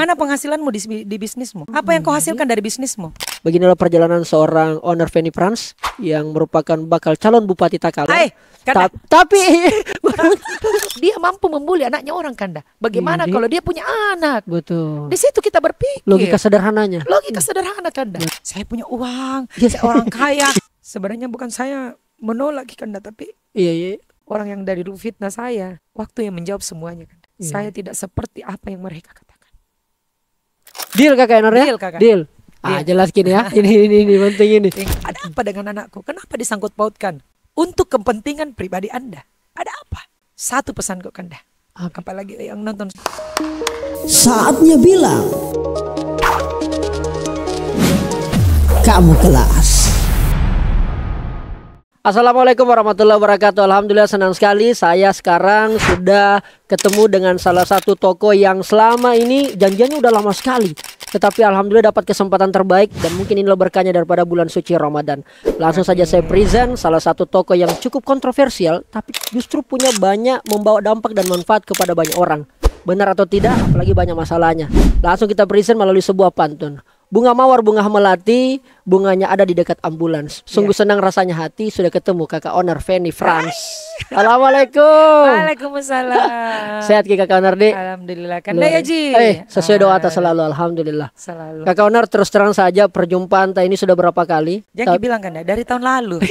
Mana penghasilanmu di, di bisnismu? Apa yang kau hasilkan dari bisnismu? Beginilah perjalanan seorang owner Fanny France yang merupakan bakal calon bupati Takalar. Hai, Ta tapi dia mampu membuli anaknya orang Kanda. Bagaimana Jadi, iya, kalau dia punya anak? Betul. Di situ kita berpikir. Logika sederhananya. Logika sederhana Kanda. Ya. Saya punya uang, ya. saya orang kaya. Sebenarnya bukan saya menolak Kanda tapi iya, iya. orang yang dari dulu fitnah saya waktu yang menjawab semuanya. Kan. Iya. Saya tidak seperti apa yang mereka katakan. Deal kakak Enor ya? Deal kakak. Deal. Ah, jelas gini ya. ini ini ini penting ini. Eh, ada apa dengan anakku? Kenapa disangkut pautkan? Untuk kepentingan pribadi Anda. Ada apa? Satu pesan kok kanda. Okay. Apalagi yang nonton. Saatnya bilang. Kamu kelas. Assalamualaikum warahmatullahi wabarakatuh. Alhamdulillah senang sekali saya sekarang sudah ketemu dengan salah satu toko yang selama ini janjinya udah lama sekali. Tetapi alhamdulillah dapat kesempatan terbaik dan mungkin inilah berkahnya daripada bulan suci Ramadan. Langsung saja saya present salah satu toko yang cukup kontroversial tapi justru punya banyak membawa dampak dan manfaat kepada banyak orang. Benar atau tidak apalagi banyak masalahnya. Langsung kita present melalui sebuah pantun bunga mawar, bunga melati, bunganya ada di dekat ambulans. Iya. Sungguh yeah. senang rasanya hati sudah ketemu kakak owner Fanny France. Assalamualaikum. Waalaikumsalam. Sehat ki kakak owner di. Alhamdulillah. Kan ya Ji. Eh, sesuai doa atas selalu alhamdulillah. Selalu. Kakak owner terus terang saja perjumpaan tadi ini sudah berapa kali? Jangan Ta- bilang kan ya, dari tahun lalu.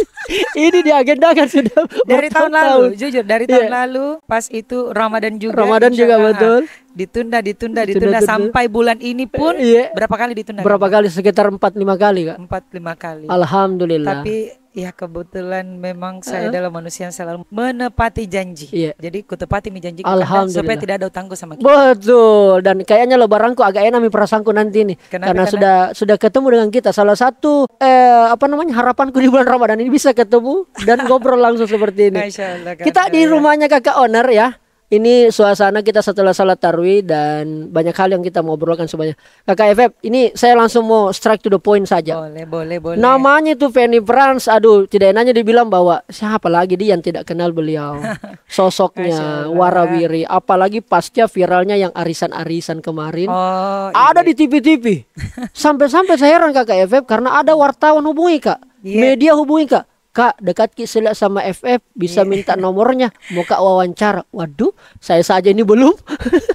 ini di agenda kan sudah dari tahun lalu, tahun. jujur dari tahun yeah. lalu pas itu Ramadan juga. Ramadan juga betul ditunda ditunda ditunda, sampai bulan ini pun eh, iya. berapa kali ditunda berapa kali sekitar empat lima kali kak empat lima kali alhamdulillah tapi ya kebetulan memang uh saya adalah manusia yang selalu menepati janji iya. jadi kutepati mi janji kan alhamdulillah supaya tidak ada utangku sama kita betul dan kayaknya barangku agak enak mi perasaanku nanti nih karena, karena sudah sudah ketemu dengan kita salah satu eh, apa namanya harapanku di bulan ramadan ini bisa ketemu dan ngobrol langsung seperti ini Allah, kita di rumahnya kakak owner ya ini suasana kita setelah salat tarwi dan banyak hal yang kita mau obrolkan semuanya. Kakak Efep, ini saya langsung mau strike to the point saja. Boleh, boleh, boleh. Namanya tuh Fanny France. aduh tidak enaknya dibilang bahwa siapa lagi dia yang tidak kenal beliau. Sosoknya, warawiri, apalagi pasca viralnya yang arisan-arisan kemarin. Oh, ada iya. di TV-TV. Sampai-sampai saya heran Kakak Efep karena ada wartawan hubungi Kak. Yeah. Media hubungi Kak Kak dekat ki Kisela sama FF bisa iya. minta nomornya mau kak wawancara. Waduh, saya saja ini belum.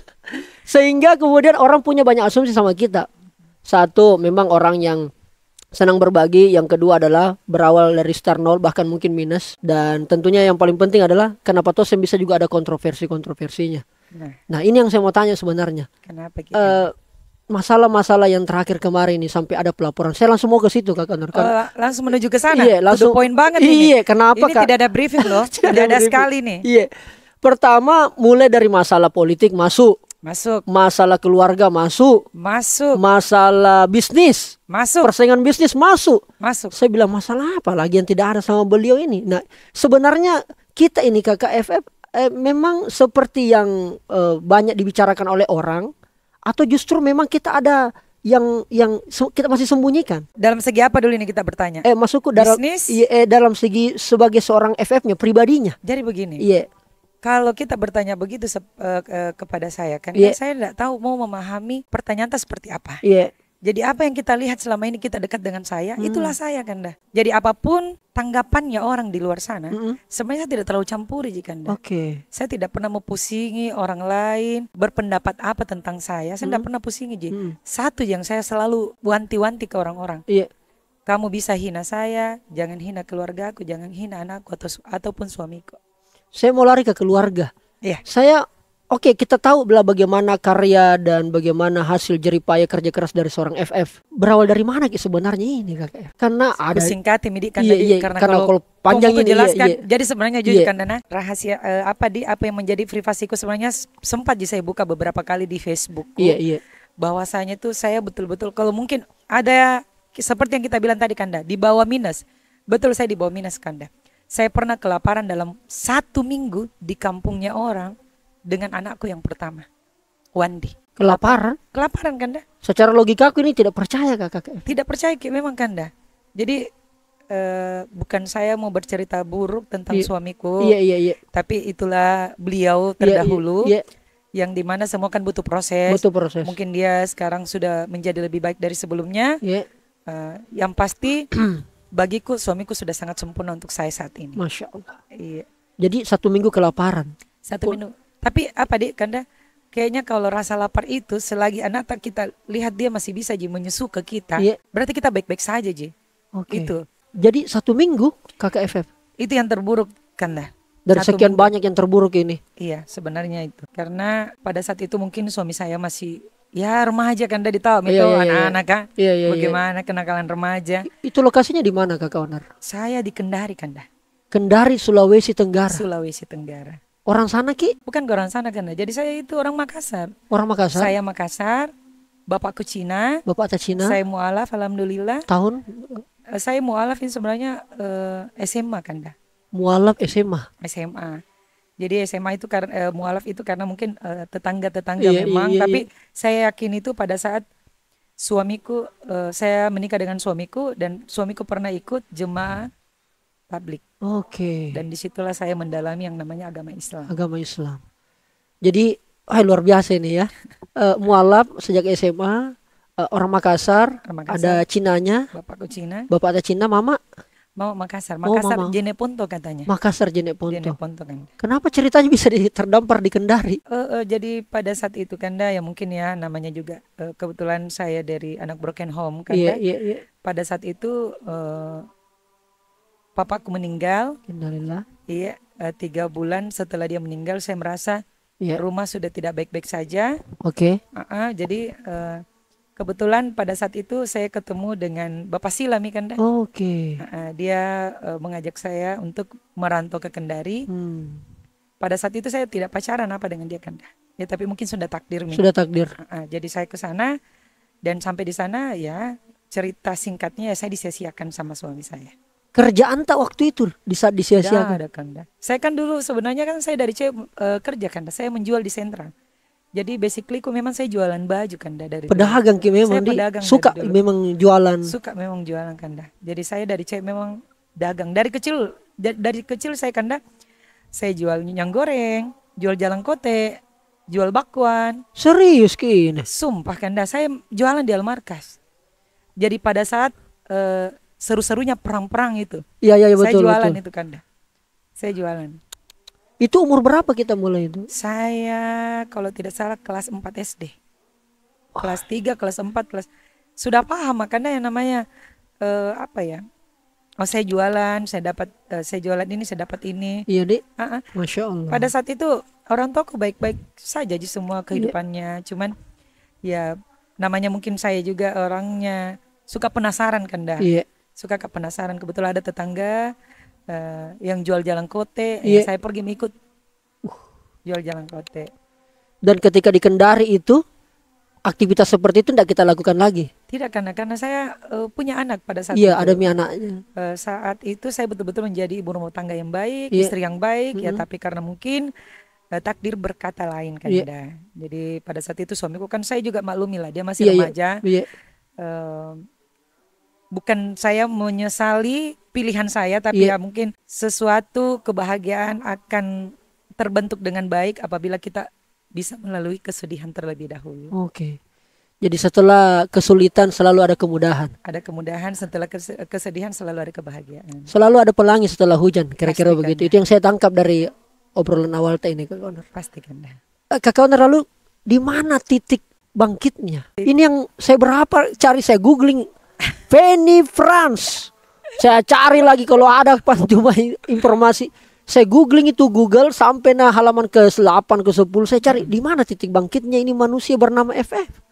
Sehingga kemudian orang punya banyak asumsi sama kita. Satu, memang orang yang senang berbagi. Yang kedua adalah berawal dari star nol bahkan mungkin minus. Dan tentunya yang paling penting adalah kenapa tuh saya bisa juga ada kontroversi-kontroversinya. Nah. nah ini yang saya mau tanya sebenarnya. Kenapa gitu? Uh, masalah-masalah yang terakhir kemarin ini sampai ada pelaporan. Saya langsung mau ke situ Kak Nur. Oh, kan eh, langsung menuju ke sana. Iya, langsung poin banget iya, ini. Iya, kenapa ini Kak? tidak ada briefing loh. tidak, tidak ada sekali nih. Iya. Pertama mulai dari masalah politik masuk. Masuk. Masalah keluarga masuk. Masuk. Masalah bisnis. Masuk. Persaingan bisnis masuk. Masuk. Saya bilang masalah apa lagi yang tidak ada sama beliau ini. Nah, sebenarnya kita ini kakak FF eh, memang seperti yang eh, banyak dibicarakan oleh orang atau justru memang kita ada yang yang kita masih sembunyikan. Dalam segi apa dulu ini kita bertanya? Eh masukku dalam Bisnis? Iya, eh, dalam segi sebagai seorang FF-nya pribadinya. Jadi begini. Iya. Kalau kita bertanya begitu uh, uh, kepada saya kan, yeah. saya tidak tahu mau memahami pertanyaan seperti apa. Yeah. Jadi apa yang kita lihat selama ini kita dekat dengan saya, hmm. itulah saya Kanda. Jadi apapun tanggapannya orang di luar sana, hmm. sebenarnya saya tidak terlalu campuri Kanda. Oke. Okay. Saya tidak pernah memusingi orang lain berpendapat apa tentang saya. Saya hmm. tidak pernah pusingi Ji. Hmm. Satu yang saya selalu wanti-wanti ke orang-orang. Iya. -orang. Yeah. Kamu bisa hina saya, jangan hina keluarga aku, jangan hina anakku atau ataupun suamiku. Saya mau lari ke keluarga. Iya. Yeah. Saya Oke, kita tahu belah bagaimana karya dan bagaimana hasil jeripaya kerja keras dari seorang FF. Berawal dari mana sih sebenarnya ini Kak? Karena ada singkat ya, kan iya, tadi iya, karena, karena kalau, kalau panjang ini Iya, kan, iya. Jadi sebenarnya jujur iya. kan Dana, rahasia uh, apa di apa yang menjadi privasiku sebenarnya sempat saya buka beberapa kali di Facebook. Iya, iya. Bahwasanya tuh saya betul-betul kalau mungkin ada seperti yang kita bilang tadi Kanda, di bawah minus. Betul saya di bawah minus Kanda. Saya pernah kelaparan dalam satu minggu di kampungnya orang dengan anakku yang pertama. Wandi. Kelaparan? Kelaparan Kanda. Secara logika aku ini tidak percaya kakak. Tidak percaya memang Kanda. Jadi Uh, bukan saya mau bercerita buruk tentang yeah. suamiku, yeah, yeah, yeah. tapi itulah beliau iya, iya, terdahulu yeah, yeah, yeah yang dimana semua kan butuh proses. Butuh proses. Mungkin dia sekarang sudah menjadi lebih baik dari sebelumnya. Yeah. Iya. Uh, yang pasti bagiku suamiku sudah sangat sempurna untuk saya saat ini. Masya Allah. Iya. Jadi satu minggu kelaparan. Satu minggu. Tapi apa dek kanda? Kayaknya kalau rasa lapar itu selagi anak tak kita lihat dia masih bisa ji menyusu ke kita, yeah. berarti kita baik-baik saja ji. Oke. Okay. Itu. Jadi satu minggu kakak FF Itu yang terburuk kanda. Dari satu sekian minggu. banyak yang terburuk ini. Iya sebenarnya itu. Karena pada saat itu mungkin suami saya masih ya remaja kanda di tahu iya, itu iya, iya, anak-anak kan iya, iya, bagaimana kenakalan remaja itu lokasinya di mana kakak Onar saya di Kendari kanda Kendari Sulawesi Tenggara Sulawesi Tenggara Orang sana Ki? Bukan orang sana kan. Jadi saya itu orang Makassar. Orang Makassar. Saya Makassar. Bapakku Cina. Bapak Cina. Saya mualaf alhamdulillah. Tahun eh, saya mualaf ini sebenarnya uh, eh, SMA kan dah. Mualaf SMA. SMA. Jadi SMA itu karena uh, mualaf itu karena mungkin tetangga eh, tetangga-tetangga iya, memang, iya, iya. tapi iya. saya yakin itu pada saat suamiku uh, saya menikah dengan suamiku dan suamiku pernah ikut jemaah publik. Oke. Okay. Dan disitulah saya mendalami yang namanya agama Islam. Agama Islam. Jadi, oh, luar biasa ini ya. uh, mualaf sejak SMA, uh, eh, orang Makassar, Makassar, ada Cinanya. ke Cina. Bapak ada Cina, Mama Mama Makassar, Makassar oh, Jeneponto katanya. Makassar Jeneponto. Jeneponto kan. Kenapa ceritanya bisa terdampar di Kendari? Uh, uh, jadi pada saat itu Kanda ya mungkin ya namanya juga uh, kebetulan saya dari anak broken home Kanda. Iya, yeah, iya, Pada saat itu uh, papaku meninggal. Innalillah. Iya, eh, tiga bulan setelah dia meninggal saya merasa yeah. rumah sudah tidak baik-baik saja. Oke. Okay. Uh -uh, jadi uh, kebetulan pada saat itu saya ketemu dengan Bapak Silami Kanda. Oh, Oke. Okay. Uh -uh, dia uh, mengajak saya untuk merantau ke Kendari. Hmm. Pada saat itu saya tidak pacaran apa dengan dia Kanda. Ya tapi mungkin sudah takdir. Sudah takdir. Uh -uh, jadi saya ke sana dan sampai di sana ya cerita singkatnya ya, saya disia-siakan sama suami saya kerjaan tak waktu itu di saat disia-siakan? Ada kanda. Saya kan dulu sebenarnya kan saya dari c uh, kerja kanda saya menjual di sentra. Jadi basically ku memang saya jualan baju kanda dari pedagang ki memang saya pedagang suka dulu. memang jualan. Suka memang jualan kanda. Jadi saya dari c memang dagang dari kecil da dari kecil saya kanda saya jual minyak goreng, jual jalan kote, jual bakwan. Serius ki Sumpah kanda saya jualan di Almarkas. Jadi pada saat uh, seru-serunya perang-perang itu. Iya iya ya, betul. Saya jualan betul. itu Kanda. Saya jualan. Itu umur berapa kita mulai itu? Saya kalau tidak salah kelas 4 SD. Kelas oh. 3, kelas 4, kelas sudah paham makanya yang namanya uh, apa ya? Oh saya jualan, saya dapat uh, saya jualan ini, saya dapat ini. Iya deh. Uh -uh. Masya Allah. Pada saat itu orang aku baik-baik saja di semua iya. kehidupannya. ya. Cuman ya namanya mungkin saya juga orangnya suka penasaran kan dah. Iya suka kak penasaran kebetulan ada tetangga uh, yang jual jalan kote yeah. Iya. saya pergi mengikut uh. jual jalan kote dan ketika dikendari itu aktivitas seperti itu tidak kita lakukan lagi tidak karena karena saya uh, punya anak pada saat iya itu ada mi anaknya uh, saat itu saya betul-betul menjadi ibu rumah tangga yang baik yeah. istri yang baik mm -hmm. ya tapi karena mungkin takdir berkata lain kan iya. yeah. jadi pada saat itu suamiku kan saya juga maklumilah dia masih yeah, iya. remaja yeah. Yeah bukan saya menyesali pilihan saya tapi yeah. ya mungkin sesuatu kebahagiaan akan terbentuk dengan baik apabila kita bisa melalui kesedihan terlebih dahulu. Oke. Okay. Jadi setelah kesulitan selalu ada kemudahan. Ada kemudahan setelah kesedihan selalu ada kebahagiaan. Selalu ada pelangi setelah hujan, kira-kira begitu. Itu yang saya tangkap dari obrolan awal teh ini Kak Pasti Pastikan. Eh, Kak Oner lalu di mana titik bangkitnya? Ini yang saya berapa cari saya googling Penny France. Saya cari lagi kalau ada cuma informasi. Saya googling itu Google sampai nah halaman ke-8 ke-10 saya cari di mana titik bangkitnya ini manusia bernama FF.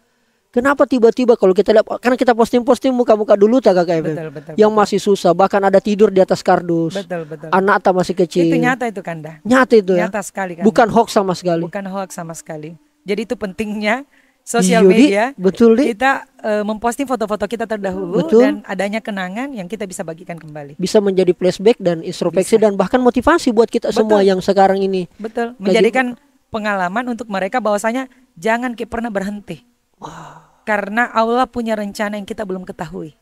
Kenapa tiba-tiba kalau kita lihat karena kita posting-posting muka-muka dulu tak kakak betul, betul, yang masih susah bahkan ada tidur di atas kardus. Betul betul. Anak tak masih kecil. Itu nyata itu Kanda. Nyata itu nyata ya. Nyata sekali Kanda. Bukan hoax sama sekali. Bukan hoax sama sekali. Jadi itu pentingnya sosial media betul di. kita uh, memposting foto-foto kita terdahulu betul. dan adanya kenangan yang kita bisa bagikan kembali bisa menjadi flashback dan introspeksi dan bahkan motivasi buat kita betul. semua yang sekarang ini betul menjadikan pengalaman untuk mereka bahwasanya jangan ke pernah berhenti wow. karena Allah punya rencana yang kita belum ketahui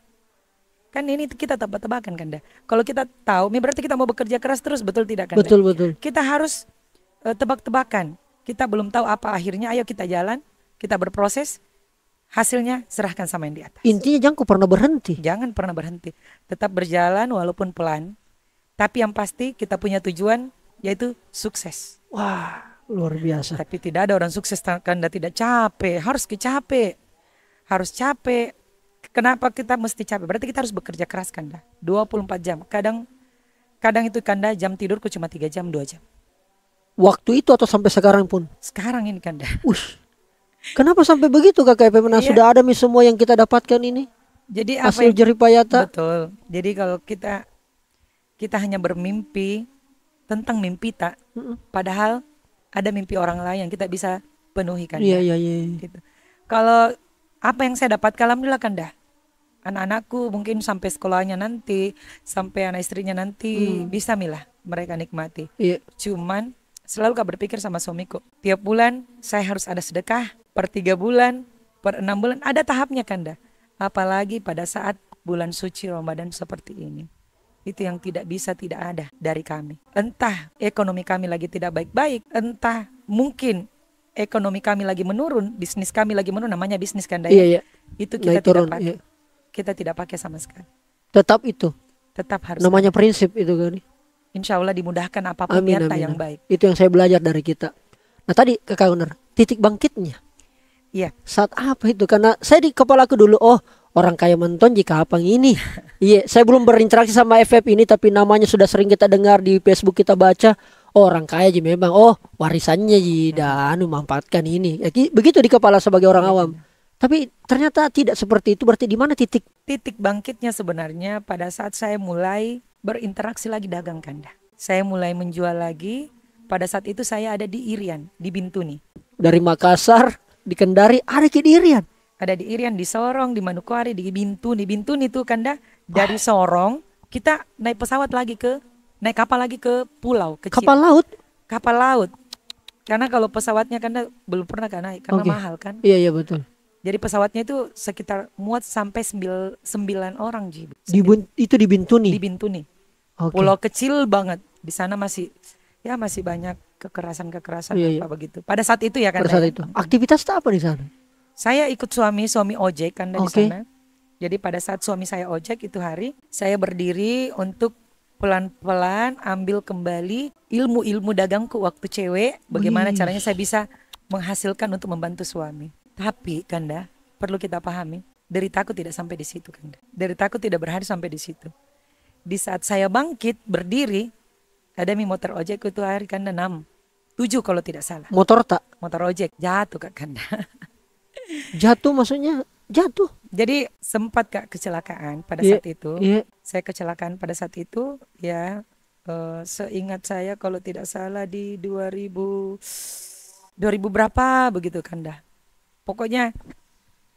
kan ini kita tebak-tebakan kan dah kalau kita tahu berarti kita mau bekerja keras terus betul tidak kan betul betul kita harus uh, tebak-tebakan kita belum tahu apa akhirnya ayo kita jalan kita berproses, hasilnya serahkan sama yang di atas. Intinya jangan pernah berhenti. Jangan pernah berhenti. Tetap berjalan walaupun pelan. Tapi yang pasti kita punya tujuan yaitu sukses. Wah, luar biasa. Tapi tidak ada orang sukses karena tidak capek. Harus capek. Harus capek. Kenapa kita mesti capek? Berarti kita harus bekerja keras Kanda. 24 jam. Kadang kadang itu Kanda jam tidurku cuma 3 jam, 2 jam. Waktu itu atau sampai sekarang pun? Sekarang ini Kanda. Ush Kenapa sampai begitu Kakak FPM? Nah, iya. sudah ada nih semua yang kita dapatkan ini. Jadi apa hasil jerih payata. Betul. Jadi kalau kita kita hanya bermimpi tentang mimpi tak, mm -mm. padahal ada mimpi orang lain yang kita bisa penuhi kan. Iya ya? iya iya. Gitu. Kalau apa yang saya dapat alhamdulillah kan dah. Anak-anakku mungkin sampai sekolahnya nanti, sampai anak istrinya nanti mm. bisa milah mereka nikmati. Iya. Cuman selalu Kak berpikir sama suamiku, tiap bulan saya harus ada sedekah per tiga bulan, per enam bulan, ada tahapnya kan dah. Apalagi pada saat bulan suci Ramadan seperti ini. Itu yang tidak bisa tidak ada dari kami. Entah ekonomi kami lagi tidak baik-baik, entah mungkin ekonomi kami lagi menurun, bisnis kami lagi menurun, namanya bisnis kan dah. Ya? Iya, iya. Itu kita tidak turun, pakai. Iya. Kita tidak pakai sama sekali. Tetap itu. Tetap harus. Namanya ada. prinsip itu kan. Insya Allah dimudahkan apapun amin, niat yang baik. Itu yang saya belajar dari kita. Nah tadi ke Uner, titik bangkitnya Iya. Saat apa itu? Karena saya di kepala aku dulu, oh orang kaya menton jika apa ini. Iya, saya belum berinteraksi sama FF ini tapi namanya sudah sering kita dengar di Facebook kita baca. Oh, orang kaya sih memang oh warisannya ji hmm. dan anu, memanfaatkan ini. Ya, begitu di kepala sebagai orang iya, awam. Iya. Tapi ternyata tidak seperti itu. Berarti di mana titik titik bangkitnya sebenarnya pada saat saya mulai berinteraksi lagi dagang kanda. Saya mulai menjual lagi. Pada saat itu saya ada di Irian, di Bintuni. Dari Makassar di Kendari ada di Irian ada di Irian di Sorong di Manokwari di Bintuni Bintuni tuh kan dah dari Sorong kita naik pesawat lagi ke naik kapal lagi ke pulau kecil kapal laut kapal laut karena kalau pesawatnya kanda belum pernah kan naik karena okay. mahal kan iya iya betul jadi pesawatnya itu sekitar muat sampai sembil, sembilan orang ji di itu di Bintuni di Bintuni okay. pulau kecil banget di sana masih ya masih banyak kekerasan-kekerasan iya, iya, apa begitu. Pada saat itu ya kan. Pada saat itu. Aktivitas apa di sana? Saya ikut suami, suami ojek kan dari okay. sana. Jadi pada saat suami saya ojek itu hari, saya berdiri untuk pelan-pelan ambil kembali ilmu-ilmu dagangku waktu cewek, bagaimana Wih. caranya saya bisa menghasilkan untuk membantu suami. Tapi Kanda, perlu kita pahami, dari takut tidak sampai di situ Kanda. takut tidak berhari sampai di situ. Di saat saya bangkit, berdiri, ada mi motor ojek itu hari Kanda 6 tujuh kalau tidak salah. Motor tak? Motor ojek jatuh Kak Kanda. jatuh maksudnya jatuh. Jadi sempat Kak kecelakaan pada yeah, saat itu. Yeah. Saya kecelakaan pada saat itu ya uh, seingat saya kalau tidak salah di 2000 2000 berapa begitu Kanda. Pokoknya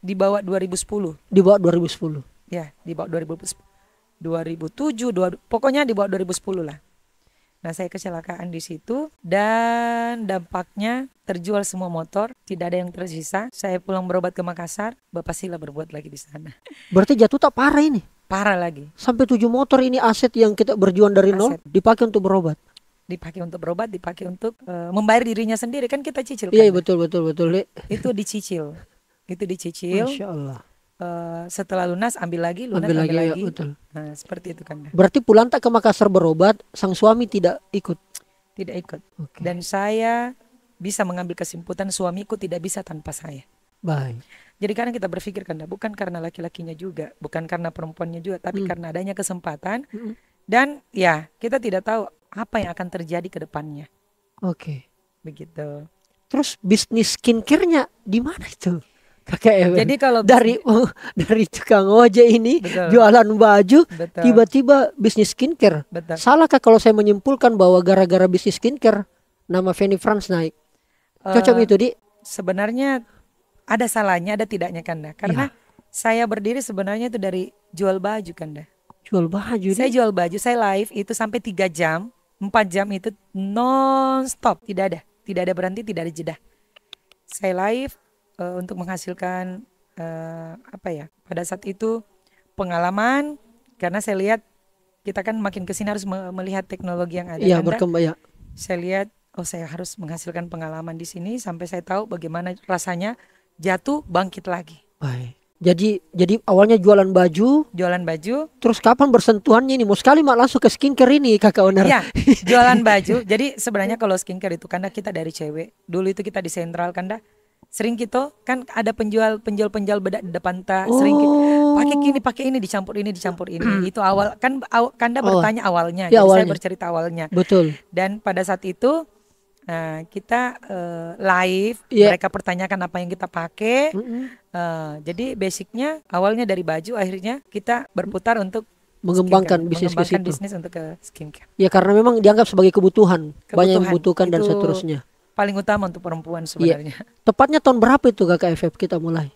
di bawah 2010. Di bawah 2010. Ya, di bawah 2010. 2007, 20, pokoknya di bawah 2010 lah. Nah, saya kecelakaan di situ dan dampaknya terjual semua motor, tidak ada yang tersisa. Saya pulang berobat ke Makassar, Bapak Sila berbuat lagi di sana. Berarti jatuh tak parah ini? Parah lagi. Sampai tujuh motor ini aset yang kita berjuang dari aset. nol dipakai untuk berobat dipakai untuk berobat, dipakai untuk uh, membayar dirinya sendiri kan kita cicil. Iya, kan? Iya, betul betul betul, Le. Itu dicicil. Itu dicicil. Masya Allah uh, setelah lunas ambil lagi lunas ambil, ambil lagi, ya, lagi. Ya, betul. Nah, seperti itu kan berarti pulang tak ke Makassar berobat sang suami tidak ikut tidak ikut okay. dan saya bisa mengambil kesimpulan suamiku tidak bisa tanpa saya baik jadi karena kita berpikir kan nah, bukan karena laki-lakinya juga bukan karena perempuannya juga tapi hmm. karena adanya kesempatan Hmm. dan ya kita tidak tahu apa yang akan terjadi ke depannya oke okay. begitu terus bisnis skincarenya di mana itu kakek Ewen. Ya, Jadi kalau dari uh, dari tukang ojek ini Betul. jualan baju tiba-tiba bisnis skincare. Betul. Salahkah kalau saya menyimpulkan bahwa gara-gara bisnis skincare nama Fanny France naik? Cocok uh, itu di? Sebenarnya ada salahnya ada tidaknya Kanda. Karena ya. saya berdiri sebenarnya itu dari jual baju Kanda. Jual baju. Saya jual baju, saya live itu sampai tiga jam, empat jam itu non stop, tidak ada, tidak ada berhenti, tidak ada jeda. Saya live uh, untuk menghasilkan uh, apa ya pada saat itu pengalaman karena saya lihat kita kan makin kesini harus me melihat teknologi yang ada. Iya berkembang ya. Saya lihat oh saya harus menghasilkan pengalaman di sini sampai saya tahu bagaimana rasanya jatuh bangkit lagi. Baik. Jadi jadi awalnya jualan baju, jualan baju. Terus kapan bersentuhannya ini? Mau sekali mak langsung ke skincare ini kakak owner. Iya, jualan baju. jadi sebenarnya kalau skincare itu karena kita dari cewek. Dulu itu kita di sentral dah. Kan, sering gitu kan ada penjual penjual penjual bedak di depan ta gitu. oh. sering pakai kini pakai ini dicampur ini dicampur ini hmm. itu awal kan aw, kanda awal. Oh. bertanya awalnya ya, awalnya. saya bercerita awalnya betul dan pada saat itu uh, kita uh, live yeah. mereka pertanyakan apa yang kita pakai mm -hmm. uh, jadi basicnya awalnya dari baju akhirnya kita berputar untuk mengembangkan bisnis mengembangkan ke situ. bisnis untuk ke skincare. Ya karena memang dianggap sebagai kebutuhan, kebutuhan. banyak yang membutuhkan dan seterusnya paling utama untuk perempuan iya. sebenarnya. Ya. Tepatnya tahun berapa itu Kakak FF kita mulai?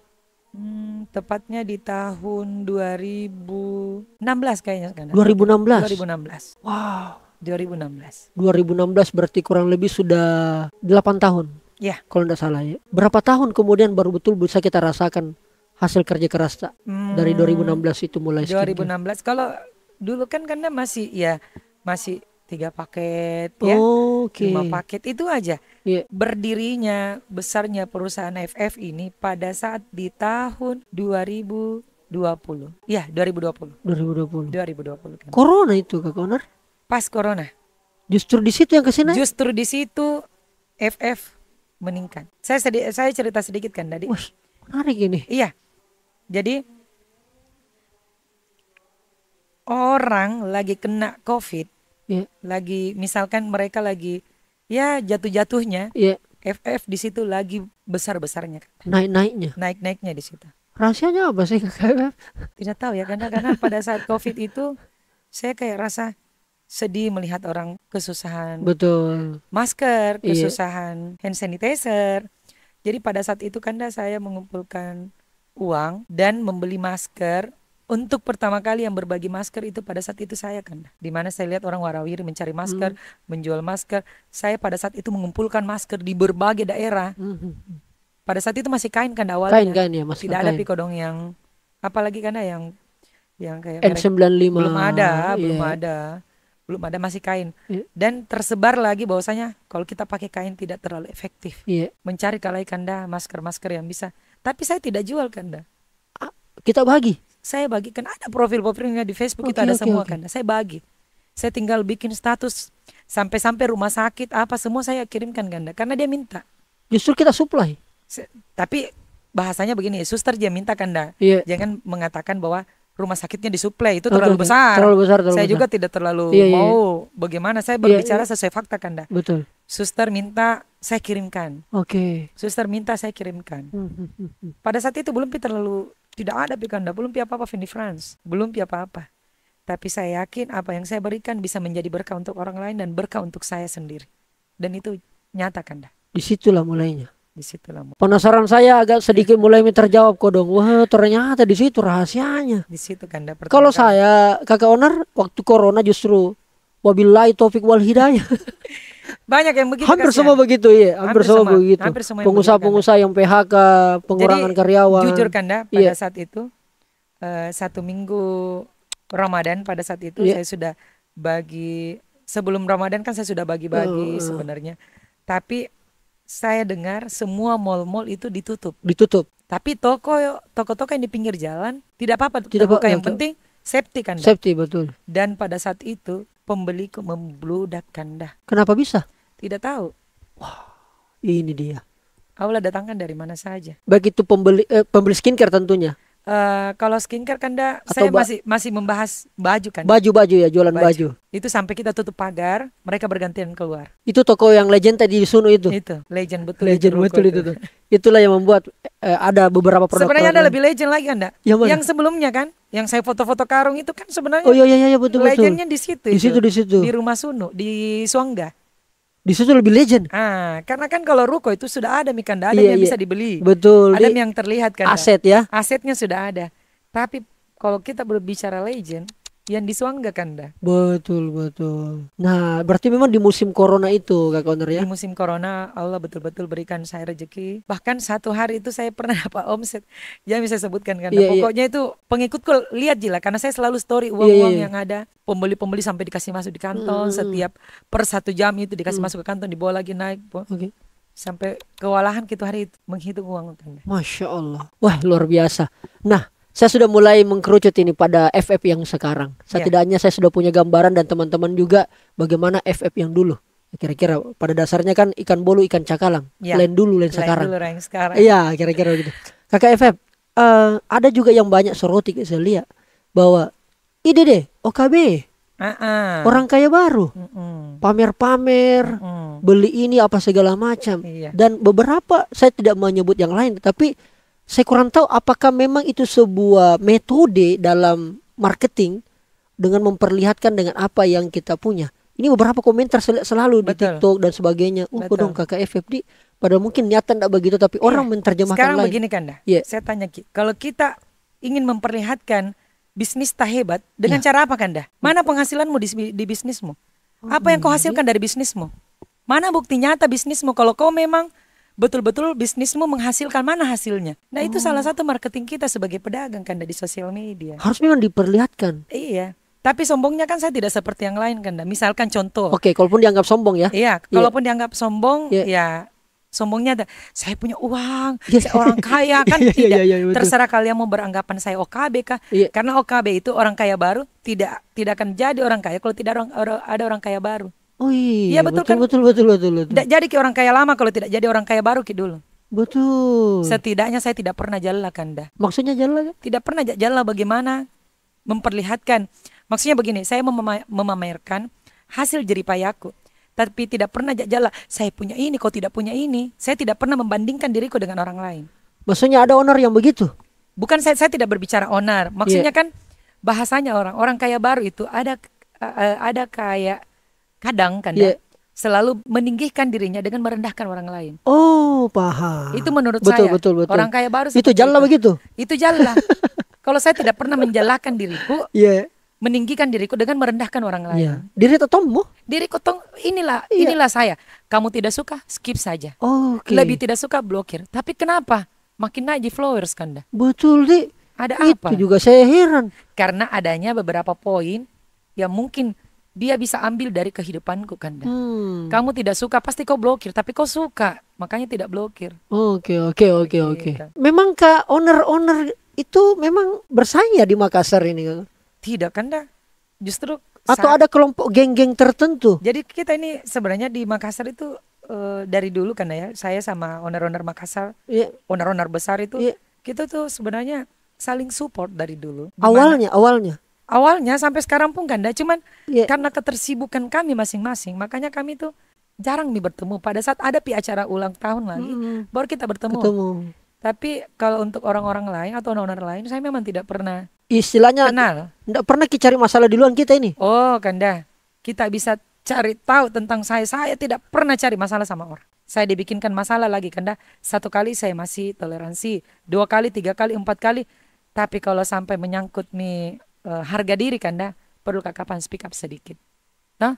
Hmm, tepatnya di tahun 2016 kayaknya kan. 2016. 2016. Wow. 2016. 2016 berarti kurang lebih sudah 8 tahun. Ya. Kalau tidak salah ya. Berapa tahun kemudian baru betul bisa kita rasakan hasil kerja keras tak? Hmm, dari 2016 itu mulai. 2016 kalau dulu kan karena masih ya masih tiga paket ya. oh, ya, okay. lima paket itu aja yeah. berdirinya besarnya perusahaan FF ini pada saat di tahun 2020. Ya, 2020. 2020. 2020. Kan. Corona itu Kak Konar? Pas corona. Justru di situ yang kesini? Justru di situ FF meningkat. Saya sedi saya cerita sedikit kan tadi. Wah, menarik ini. Iya. Jadi orang lagi kena COVID, yeah. lagi misalkan mereka lagi ya jatuh-jatuhnya yeah. FF di situ lagi besar-besarnya naik-naiknya naik-naiknya di situ rahasianya apa sih FF tidak tahu ya karena karena pada saat covid itu saya kayak rasa sedih melihat orang kesusahan betul masker iya. kesusahan yeah. hand sanitizer jadi pada saat itu kan saya mengumpulkan uang dan membeli masker untuk pertama kali yang berbagi masker itu pada saat itu saya kan di mana saya lihat orang warawiri mencari masker hmm. menjual masker saya pada saat itu mengumpulkan masker di berbagai daerah hmm. pada saat itu masih kain kan awalnya kain kan ya masker tidak kain. ada pikodong yang apalagi karena ya, yang yang kayak N95 belum ada yeah. belum iya. ada belum ada masih kain yeah. dan tersebar lagi bahwasanya kalau kita pakai kain tidak terlalu efektif yeah. mencari kalai kanda masker masker yang bisa tapi saya tidak jual kanda ah, kita bagi saya bagikan ada profil-profilnya di Facebook okay, itu ada okay, semua okay. kan. Saya bagi. Saya tinggal bikin status sampai-sampai rumah sakit apa semua saya kirimkan ganda karena dia minta. Justru kita supply. tapi bahasanya begini, suster dia minta ganda. Yeah. Jangan mengatakan bahwa rumah sakitnya disuplai itu terlalu okay, besar. Terlalu besar terlalu saya besar. juga tidak terlalu yeah, iya, iya. mau yeah. bagaimana saya iya, berbicara yeah, sesuai fakta Kanda. Betul. Suster minta saya kirimkan. Oke. Okay. Suster minta saya kirimkan. Hmm, hmm, hmm, Pada saat itu belum terlalu tidak ada Pikanda, belum pi apa-apa Fendi France, belum pi apa-apa. Tapi saya yakin apa yang saya berikan bisa menjadi berkah untuk orang lain dan berkah untuk saya sendiri. Dan itu nyata Kanda. Disitulah mulainya. Disitulah mulai. Penasaran saya agak sedikit mulai terjawab kok dong Wah ternyata di situ rahasianya. Di situ Kanda. Kalau saya kakak owner waktu corona justru wabillahi taufik wal hidayah. Banyak yang begitu. Hampir kasihan. semua begitu, iya. Hampir, hampir semua, semua begitu. pengusaha-pengusaha yang PHK, pengurangan Jadi, karyawan. Jujur Kanda, iya. pada yeah. saat itu uh, satu minggu Ramadan pada saat itu yeah. saya sudah bagi sebelum Ramadan kan saya sudah bagi-bagi uh, sebenarnya. Tapi saya dengar semua mall-mall itu ditutup. Ditutup. Tapi toko toko-toko yang di pinggir jalan tidak apa-apa tidak apa, yang penting safety kan. Safety betul. Dan pada saat itu pembeliku membludakkan dah. Kenapa bisa? Tidak tahu. Wah, ini dia. Allah datangkan dari mana saja. Begitu pembeli eh, pembeli skincare tentunya. Uh, kalau skincare kan dah, saya masih masih membahas baju kan. Baju-baju ya jualan baju. baju. Itu sampai kita tutup pagar, mereka bergantian keluar. Itu toko yang legend tadi di Suno itu. Itu legend betul. Legend itu betul itu. itu. Itulah yang membuat uh, ada beberapa produk. Sebenarnya ada lebih legend lagi anda. yang, yang sebelumnya kan, yang saya foto-foto karung itu kan sebenarnya. Oh iya iya, iya betul betul. Legendnya di situ. Di situ di situ. Di rumah Suno, di Suangga di situ lebih legend. Ah, karena kan kalau ruko itu sudah ada mikanda ada iya, yang iya. bisa dibeli. Betul. Ada yang terlihat kan. Aset ya. Asetnya sudah ada. Tapi kalau kita berbicara legend, yang gak kanda Betul betul. Nah, berarti memang di musim corona itu Kak Owner ya. Di musim corona Allah betul-betul berikan saya rezeki. Bahkan satu hari itu saya pernah apa omset. Jangan ya, bisa sebutkan kan. Yeah, iya. Pokoknya yeah. itu pengikutku lihat jila karena saya selalu story iya, uang-uang yeah, yeah. yang ada pembeli-pembeli sampai dikasih masuk di kantong mm. setiap per satu jam itu dikasih mm. masuk ke kantong dibawa lagi naik. Oke. Okay sampai kewalahan gitu hari itu menghitung uang kanda Masya Allah, wah luar biasa. Nah, saya sudah mulai mengkerucut ini pada FF yang sekarang. Ya. Setidaknya yeah. saya sudah punya gambaran dan teman-teman juga bagaimana FF yang dulu. Kira-kira pada dasarnya kan ikan bolu, ikan cakalang, yeah. lain dulu, lain sekarang. Dulu, sekarang. Iya, kira-kira gitu. Kakak FF, uh, eh, ada juga yang banyak soroti saya lihat bahwa ide deh OKB. Uh-uh. Orang kaya baru, Mm-mm. pamer-pamer, uh-uh. beli ini apa segala macam, iya. dan beberapa saya tidak menyebut yang lain, tapi saya kurang tahu apakah memang itu sebuah metode dalam marketing dengan memperlihatkan dengan apa yang kita punya. Ini beberapa komentar sel selalu Betul. di TikTok dan sebagainya. Oh, kok dong kakak FFD. Padahal mungkin niatan tidak begitu, tapi ya. orang menerjemahkan Sekarang lain. begini kan dah. Yeah. Saya tanya Ki, kalau kita ingin memperlihatkan bisnis tak hebat, dengan ya. cara apa kan Mana penghasilanmu di, di bisnismu? Oh, apa yang kau iya. hasilkan dari bisnismu? Mana bukti nyata bisnismu kalau kau memang betul-betul bisnismu menghasilkan mana hasilnya. Nah, itu salah oh. satu marketing kita sebagai pedagang kan di sosial media. Harus memang diperlihatkan. Iya. Tapi sombongnya kan saya tidak seperti yang lain kan. Misalkan contoh. Oke, okay, kalaupun dianggap sombong ya. Iya, iya. kalaupun yeah. dianggap sombong yeah. ya sombongnya ada saya punya uang, yeah. Iya, saya orang iya. kaya kan yeah, tidak. Yeah, yeah, Terserah kalian mau beranggapan saya OKB kah? Karena OKB itu orang kaya baru tidak tidak akan jadi orang kaya kalau tidak orang, ada orang kaya baru. Oh iya, ya, betul, betul, kan? betul betul betul betul. Tidak jadi orang kaya lama kalau tidak jadi orang kaya baru ki dulu. Betul. Setidaknya saya tidak pernah jalan kanda. Maksudnya jalla? Tidak pernah jalan bagaimana memperlihatkan. Maksudnya begini, saya memamerkan hasil jeripayaku tapi tidak pernah jalan, saya punya ini kau tidak punya ini. Saya tidak pernah membandingkan diriku dengan orang lain. Maksudnya ada honor yang begitu? Bukan saya saya tidak berbicara honor. Maksudnya yeah. kan bahasanya orang orang kaya baru itu ada eh, eh, ada kayak kadang kan yeah. Iya. selalu meninggikan dirinya dengan merendahkan orang lain. Oh, paham. Itu menurut betul, saya. Betul, betul. Orang kaya baru itu jalan begitu. Itu jalan Kalau saya tidak pernah menjalankan diriku, yeah. meninggikan diriku dengan merendahkan orang lain. Yeah. Diri totommu? Diri kotong inilah yeah. inilah saya. Kamu tidak suka, skip saja. Oh, okay. Lebih tidak suka blokir. Tapi kenapa? Makin naik di kanda. Betul, Di. Ada Itu apa? Itu juga saya heran. Karena adanya beberapa poin yang mungkin dia bisa ambil dari kehidupanku Kanda. Hmm. Kamu tidak suka pasti kau blokir, tapi kau suka, makanya tidak blokir. Oke, oke, oke, oke. Memang ke owner-owner itu memang bersaing ya di Makassar ini. Tidak Kanda. Justru atau ada kelompok geng-geng tertentu. Jadi kita ini sebenarnya di Makassar itu uh, dari dulu Kanda ya, saya sama owner-owner Makassar, yeah. owner-owner besar itu yeah. kita tuh sebenarnya saling support dari dulu. Dimana, awalnya, awalnya awalnya sampai sekarang pun ganda cuman yeah. karena ketersibukan kami masing-masing makanya kami tuh jarang nih bertemu pada saat ada pi acara ulang tahun lagi mm-hmm. baru kita bertemu Ketemu. tapi kalau untuk orang-orang lain atau owner lain saya memang tidak pernah istilahnya kenal tidak pernah cari masalah di luar kita ini oh ganda kita bisa cari tahu tentang saya saya tidak pernah cari masalah sama orang saya dibikinkan masalah lagi kanda satu kali saya masih toleransi dua kali tiga kali empat kali tapi kalau sampai menyangkut nih uh, harga diri kanda perlu kapan speak up sedikit nah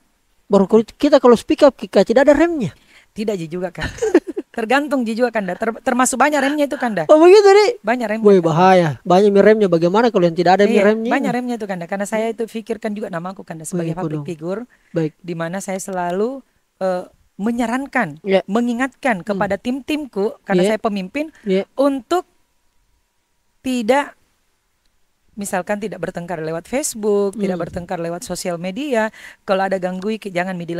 baru kita kalau speak up kita tidak ada remnya tidak juga kan tergantung juga kanda Ter termasuk banyak remnya itu kanda oh begitu nih banyak remnya Woy, bahaya banyak remnya bagaimana kalau yang tidak ada iya, remnya banyak remnya itu kanda karena saya itu pikirkan juga nama aku kanda sebagai Baik, public figure Baik. di mana saya selalu uh, menyarankan yeah. mengingatkan kepada hmm. tim-timku karena yeah. saya pemimpin yeah. untuk tidak misalkan tidak bertengkar lewat Facebook, hmm. tidak bertengkar lewat sosial media. Kalau ada ganggui jangan ini,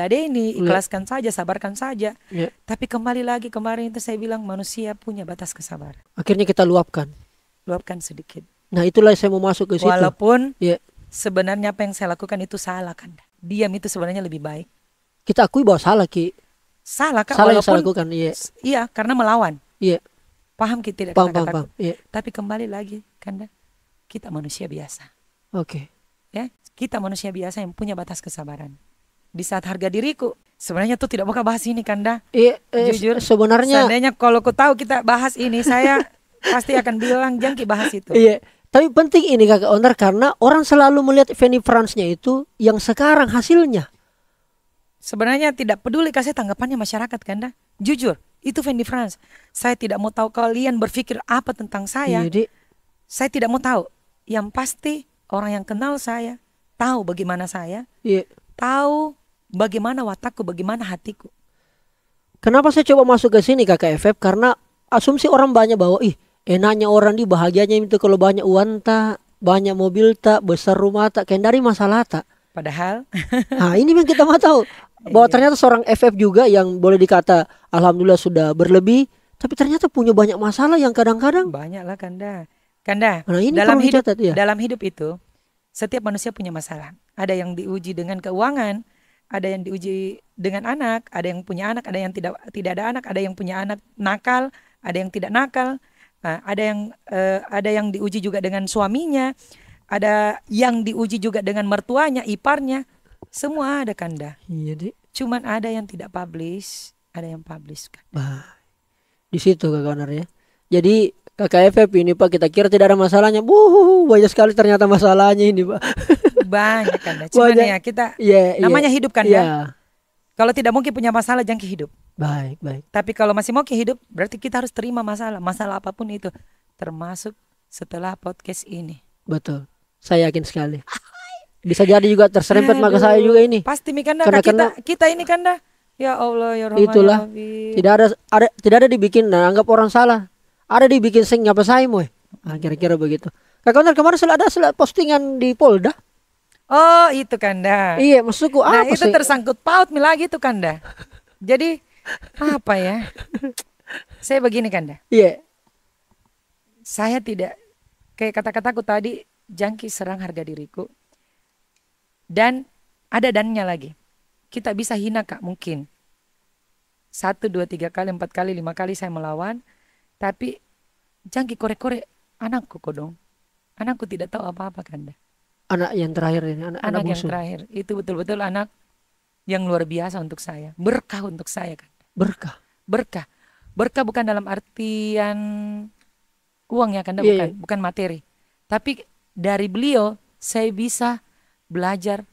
iya. ikhlaskan yeah. saja, sabarkan saja. Yeah. Tapi kembali lagi kemarin itu saya bilang manusia punya batas kesabaran. Akhirnya kita luapkan. Luapkan sedikit. Nah, itulah saya mau masuk ke situ. Walaupun yeah. sebenarnya apa yang saya lakukan itu salah kan. Diam itu sebenarnya lebih baik. Kita akui bahwa salah Ki. Salah kan salah walaupun saya lakukan, iya. Iya, karena melawan. Iya. Paham kita tidak paham, paham, paham. Iya. Tapi kembali lagi, Kanda kita manusia biasa. Oke. Okay. Ya, kita manusia biasa yang punya batas kesabaran. Di saat harga diriku, sebenarnya tuh tidak mau bahas ini Kanda. Iya, eh, jujur. Sebenarnya seandainya kalau ku tahu kita bahas ini, saya pasti akan bilang jangki bahas itu. Iya. Tapi penting ini kakak owner karena orang selalu melihat Fanny France-nya itu yang sekarang hasilnya. Sebenarnya tidak peduli kasih tanggapannya masyarakat Kanda. Jujur, itu Fendi France. Saya tidak mau tahu kalian berpikir apa tentang saya. Jadi, iya, saya tidak mau tahu yang pasti orang yang kenal saya tahu bagaimana saya, yeah. tahu bagaimana watakku, bagaimana hatiku. Kenapa saya coba masuk ke sini kakak FF? Karena asumsi orang banyak bahwa ih enaknya orang di bahagianya itu kalau banyak uang tak, banyak mobil tak, besar rumah tak, kendari masalah tak. Padahal. nah ini yang kita mau tahu bahwa iya. ternyata seorang FF juga yang boleh dikata alhamdulillah sudah berlebih, tapi ternyata punya banyak masalah yang kadang-kadang. Banyak lah kanda Kanda ini dalam hidup catat, ya? dalam hidup itu setiap manusia punya masalah. Ada yang diuji dengan keuangan, ada yang diuji dengan anak, ada yang punya anak, ada yang tidak tidak ada anak, ada yang punya anak nakal, ada yang tidak nakal, nah, ada yang eh, ada yang diuji juga dengan suaminya, ada yang diuji juga dengan mertuanya, iparnya, semua ada kanda. Iya deh. Cuman ada yang tidak publish, ada yang publish kan. Bah, di situ kak ya. Jadi KKFF ini Pak kita kira tidak ada masalahnya. Wuh, banyak sekali ternyata masalahnya ini Pak. banyak kan. Ya. Cuman banyak. ya kita yeah, iya. namanya yeah. hidup kan yeah. ya. Iya. Kalau tidak mungkin punya masalah jangan hidup. Baik, baik. Tapi kalau masih mau ke hidup berarti kita harus terima masalah, masalah apapun itu termasuk setelah podcast ini. Betul. Saya yakin sekali. Bisa jadi juga terserempet maka saya juga ini. Pasti mi kanda karena, karena kita ini kanda. Ya Allah ya Rahman ya Itulah. Ya Tidak ada, ada tidak ada dibikin nah, anggap orang salah ada dibikin sing apa saya nah, kira-kira begitu Kak kemarin kemarin sudah ada sudah postingan di Polda Oh itu kanda Iya maksudku nah, apa itu sih? tersangkut paut mila gitu kanda Jadi apa ya Saya begini kanda Iya yeah. Saya tidak Kayak kata-kataku tadi Jangki serang harga diriku Dan ada dannya lagi kita bisa hina kak mungkin satu dua tiga kali empat kali lima kali saya melawan tapi jangki korek-korek anakku kok dong. Anakku tidak tahu apa-apa kanda. Anak yang terakhir ini, anak, anak, yang terakhir. Itu betul-betul anak yang luar biasa untuk saya. Berkah untuk saya kan. Berkah. Berkah. Berkah bukan dalam artian uang ya kanda, iya, bukan, yeah. bukan materi. Tapi dari beliau saya bisa belajar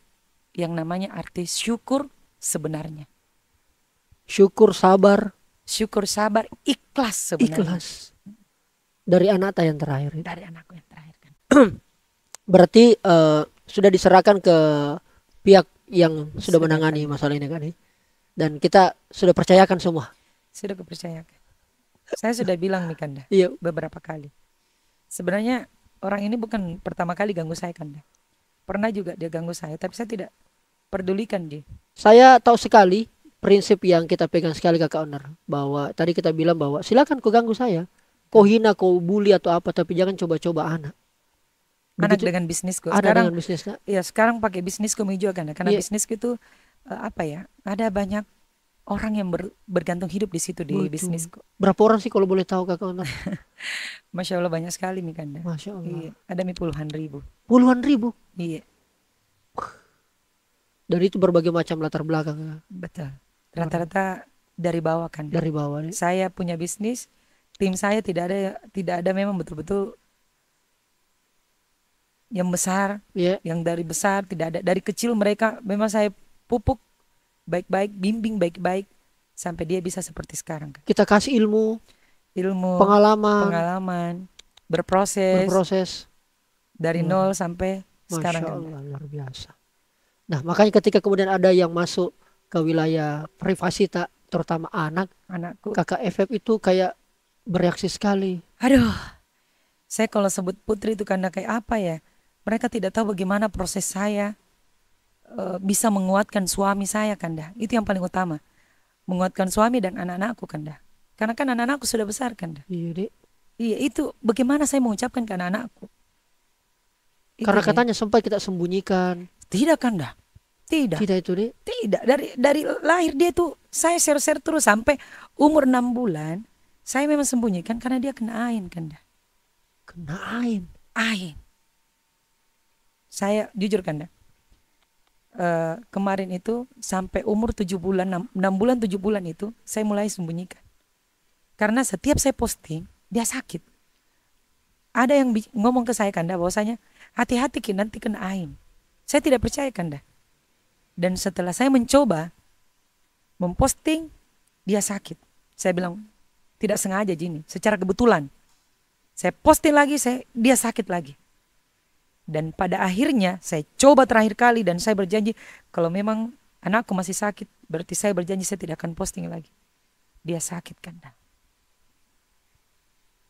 yang namanya arti syukur sebenarnya. Syukur, sabar, syukur, sabar, ikhlas sebenarnya. Ikhlas. Dari anak yang terakhir. Ya? Dari anakku yang terakhir kan. Berarti uh, sudah diserahkan ke pihak yang sudah, sudah menangani kan. masalah ini kan ya? dan kita sudah percayakan semua. Sudah kepercayaan. Saya sudah bilang nih Kanda iya. beberapa kali. Sebenarnya orang ini bukan pertama kali ganggu saya Kanda. Pernah juga dia ganggu saya tapi saya tidak pedulikan dia. Saya tahu sekali prinsip yang kita pegang sekali kakak owner bahwa tadi kita bilang bahwa silakan kau ganggu saya kau hina kau bully atau apa tapi jangan coba-coba anak anak Begitu, dengan bisnisku sekarang dengan bisnis, kak? ya sekarang pakai bisnisku menjual kan ya. karena yeah. bisnisku itu eh, apa ya ada banyak orang yang ber, bergantung hidup di situ di Betul. bisnisku. Berapa orang sih kalau boleh tahu kakak owner Masya Allah banyak sekali Mikanda. Masya Allah. Iya, ada mi puluhan ribu. Puluhan ribu? Iya. Dari itu berbagai macam latar belakang. Betul. Rata-rata dari bawah kan. Dari bawah. Nih. Saya punya bisnis, tim saya tidak ada tidak ada memang betul-betul yang besar, yeah. yang dari besar tidak ada. Dari kecil mereka memang saya pupuk baik-baik, bimbing baik-baik sampai dia bisa seperti sekarang. Kan? Kita kasih ilmu, ilmu, pengalaman, pengalaman, berproses, berproses dari hmm. nol sampai Masya sekarang. Allah, kan? luar biasa. Nah, makanya ketika kemudian ada yang masuk ke wilayah privasi tak terutama anak anakku kakak FF itu kayak bereaksi sekali aduh saya kalau sebut putri itu karena kayak apa ya mereka tidak tahu bagaimana proses saya e, bisa menguatkan suami saya kanda itu yang paling utama menguatkan suami dan anak-anakku kanda karena kan anak-anakku sudah besar kanda iya dek iya itu bagaimana saya mengucapkan ke anak-anakku karena katanya ya. sempat kita sembunyikan tidak kanda tidak. Tidak itu deh. Tidak. Dari dari lahir dia tuh saya share-share terus sampai umur enam bulan. Saya memang sembunyikan karena dia kena ain kan. dah. Kena ain. Ain. Saya jujur kan Uh, kemarin itu sampai umur 7 bulan 6, 6 bulan 7 bulan itu saya mulai sembunyikan. Karena setiap saya posting dia sakit. Ada yang ngomong ke saya kan dah bahwasanya hati-hati nanti kena ain. Saya tidak percaya kan dah. Dan setelah saya mencoba memposting, dia sakit. Saya bilang, tidak sengaja Jini, secara kebetulan. Saya posting lagi, saya dia sakit lagi. Dan pada akhirnya saya coba terakhir kali dan saya berjanji kalau memang anakku masih sakit, berarti saya berjanji saya tidak akan posting lagi. Dia sakit kan dah.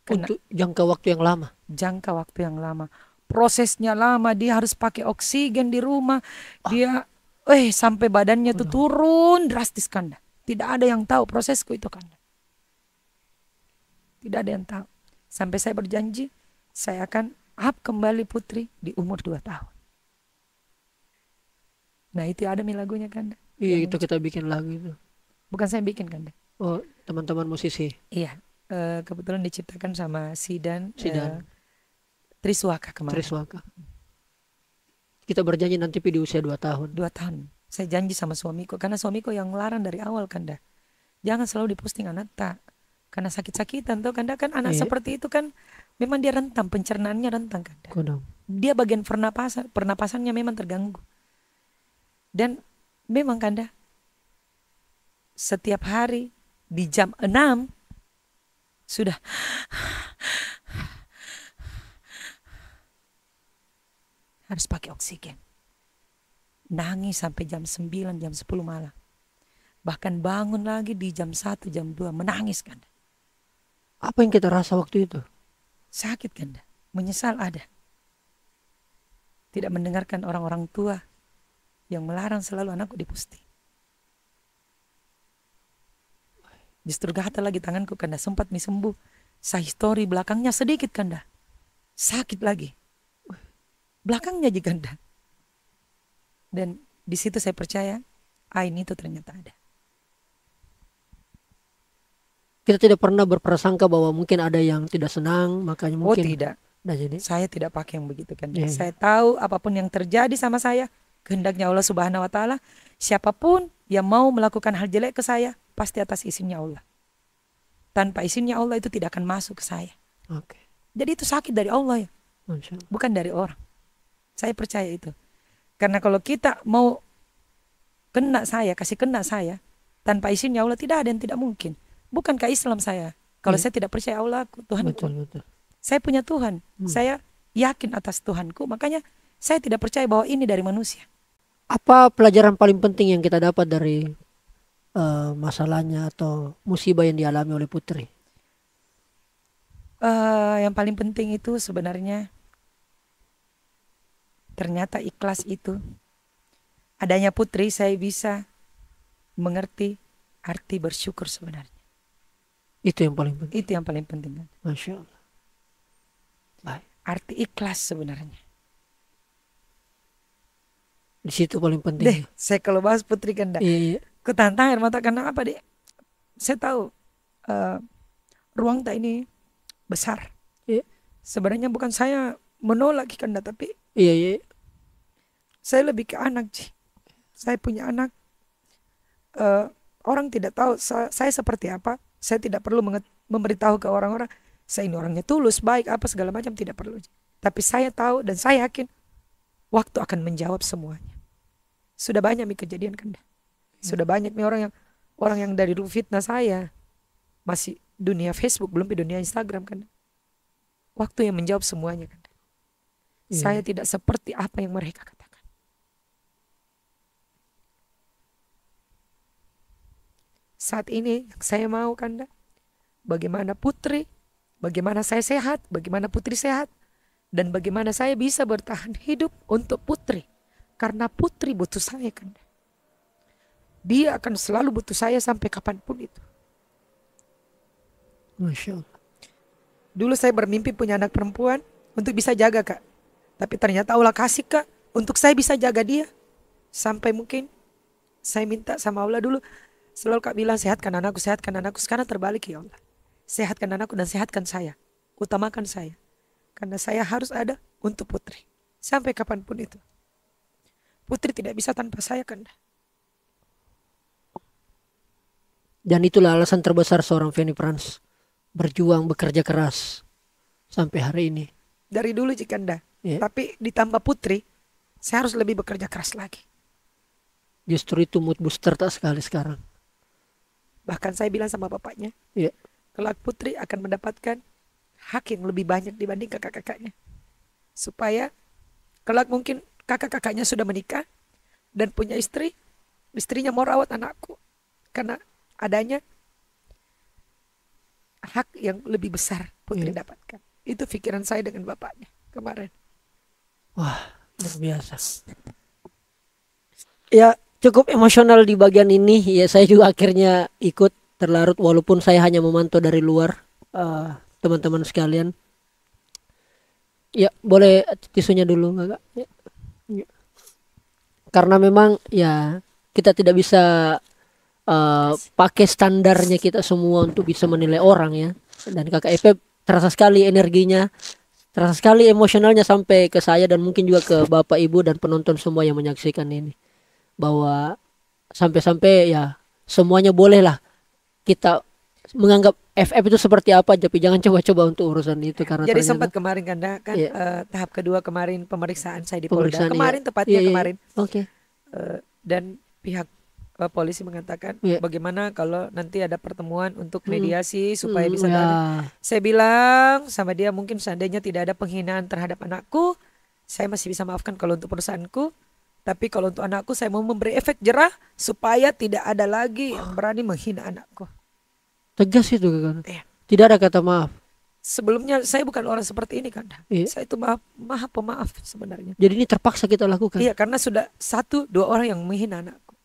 Untuk jangka waktu yang lama. Jangka waktu yang lama. Prosesnya lama, dia harus pakai oksigen di rumah. Dia ah eh sampai badannya tuh turun drastis Kanda. Tidak ada yang tahu prosesku itu Kanda. Tidak ada yang tahu. Sampai saya berjanji saya akan up kembali putri di umur dua tahun. Nah itu ada mi lagunya Kanda. Iya yang... itu kita bikin lagu itu. Bukan saya bikin Kanda. Oh teman-teman musisi. Iya. Uh, kebetulan diciptakan sama Sidan. Sidan. Uh, Triswaka kemarin. Triswaka kita berjanji nanti di usia dua tahun. 2 tahun. Saya janji sama suamiku karena suamiku yang larang dari awal Kanda. Jangan selalu diposting anak tak. Karena sakit-sakitan tuh Kanda kan anak e. seperti itu kan memang dia rentan pencernaannya rentan Kanda. Kodong. Dia bagian pernapasan pernapasannya memang terganggu. Dan memang Kanda setiap hari di jam 6 sudah harus pakai oksigen. Nangis sampai jam 9, jam 10 malam. Bahkan bangun lagi di jam 1, jam 2 menangis kan. Apa yang kita rasa waktu itu? Sakit kan. Menyesal ada. Tidak mendengarkan orang-orang tua yang melarang selalu anakku dipusti. Justru gatal lagi tanganku kanda sempat nih sembuh. Saya histori belakangnya sedikit kanda. Sakit lagi belakangnya juga ada Dan di situ saya percaya ah, ini itu ternyata ada. Kita tidak pernah berprasangka bahwa mungkin ada yang tidak senang, makanya oh, mungkin. Oh tidak. Nah, jadi saya tidak pakai yang begitu kan. Yeah. Iya. Saya tahu apapun yang terjadi sama saya, kehendaknya Allah Subhanahu wa taala, siapapun yang mau melakukan hal jelek ke saya, pasti atas izinnya Allah. Tanpa izinnya Allah itu tidak akan masuk ke saya. Oke. Okay. Jadi itu sakit dari Allah ya. Bukan dari orang. Saya percaya itu. Karena kalau kita mau kena saya, kasih kena saya, tanpa izinnya Allah tidak ada yang tidak mungkin. Bukankah Islam saya? Kalau iya. saya tidak percaya Allah, Tuhan. Betul, betul. Saya punya Tuhan. Hmm. Saya yakin atas Tuhanku. Makanya saya tidak percaya bahwa ini dari manusia. Apa pelajaran paling penting yang kita dapat dari uh, masalahnya atau musibah yang dialami oleh Putri? Uh, yang paling penting itu sebenarnya Ternyata ikhlas itu. Adanya putri saya bisa mengerti arti bersyukur sebenarnya. Itu yang paling penting. Itu yang paling penting Masya Allah. Baik. Arti ikhlas sebenarnya. Di situ paling penting. Deh, ya. saya kalau bahas putri kan enggak. Iya, iya. Ketantang air mata karena apa deh? Saya tahu uh, ruang tak ini besar. Iya. Sebenarnya bukan saya menolak ikan tapi iya, iya. Saya lebih ke anak, sih, Saya punya anak. Uh, orang tidak tahu saya, saya seperti apa. Saya tidak perlu memberitahu ke orang-orang. Saya ini orangnya tulus, baik, apa segala macam. Tidak perlu. Tapi saya tahu dan saya yakin waktu akan menjawab semuanya. Sudah banyak mi kejadian kan. Sudah hmm. banyak mi orang yang orang yang dari dulu fitnah saya masih dunia Facebook belum di dunia Instagram kan. Waktu yang menjawab semuanya kan. Iya. Saya tidak seperti apa yang mereka kan. saat ini saya mau Kanda. Bagaimana putri, bagaimana saya sehat, bagaimana putri sehat, dan bagaimana saya bisa bertahan hidup untuk putri. Karena putri butuh saya Kanda. Dia akan selalu butuh saya sampai kapanpun itu. Masya Allah. Dulu saya bermimpi punya anak perempuan untuk bisa jaga kak. Tapi ternyata Allah kasih kak untuk saya bisa jaga dia. Sampai mungkin saya minta sama Allah dulu Selalu kak bilang sehatkan anakku, sehatkan anakku. Sekarang terbalik ya Allah. Sehatkan anakku dan sehatkan saya. Utamakan saya. Karena saya harus ada untuk putri. Sampai kapanpun itu. Putri tidak bisa tanpa saya kanda. Dan itulah alasan terbesar seorang Fanny Prans berjuang bekerja keras sampai hari ini. Dari dulu anda. Yeah. Tapi ditambah putri, saya harus lebih bekerja keras lagi. Justru itu mood booster tak sekali sekarang. Bahkan saya bilang sama bapaknya, yeah. kelak putri akan mendapatkan hak yang lebih banyak dibanding kakak-kakaknya. Supaya kelak mungkin kakak-kakaknya sudah menikah dan punya istri, istrinya mau rawat anakku. Karena adanya hak yang lebih besar putri yeah. dapatkan. Itu pikiran saya dengan bapaknya kemarin. Wah, luar biasa. Ya, cukup emosional di bagian ini ya saya juga akhirnya ikut terlarut walaupun saya hanya memantau dari luar eh, teman-teman uh, sekalian ya boleh tisunya dulu kakak ya. ya. karena memang ya kita tidak bisa uh, pakai standarnya kita semua untuk bisa menilai orang ya dan kakak Epe terasa sekali energinya terasa sekali emosionalnya sampai ke saya dan mungkin juga ke bapak ibu dan penonton semua yang menyaksikan ini bahwa sampai-sampai ya semuanya boleh lah kita menganggap FF itu seperti apa tapi jangan coba-coba untuk urusan itu karena jadi sempat kemarin kan kan yeah. Iya. uh, tahap kedua kemarin pemeriksaan saya di Polda iya. kemarin tepatnya yeah, yeah, iya. kemarin oke okay. uh, eh, dan pihak uh, polisi mengatakan yeah. bagaimana kalau nanti ada pertemuan untuk hmm. mediasi hmm. supaya bisa yeah. saya bilang sama dia mungkin seandainya tidak ada penghinaan terhadap anakku saya masih bisa maafkan kalau untuk perusahaanku tapi kalau untuk anakku saya mau memberi efek jerah supaya tidak ada lagi yang berani menghina anakku. Tegas itu kan. Iya. Tidak ada kata maaf. Sebelumnya saya bukan orang seperti ini kan. Iya. Saya itu maaf, maha pemaaf sebenarnya. Jadi ini terpaksa kita lakukan. Iya karena sudah satu dua orang yang menghina anakku.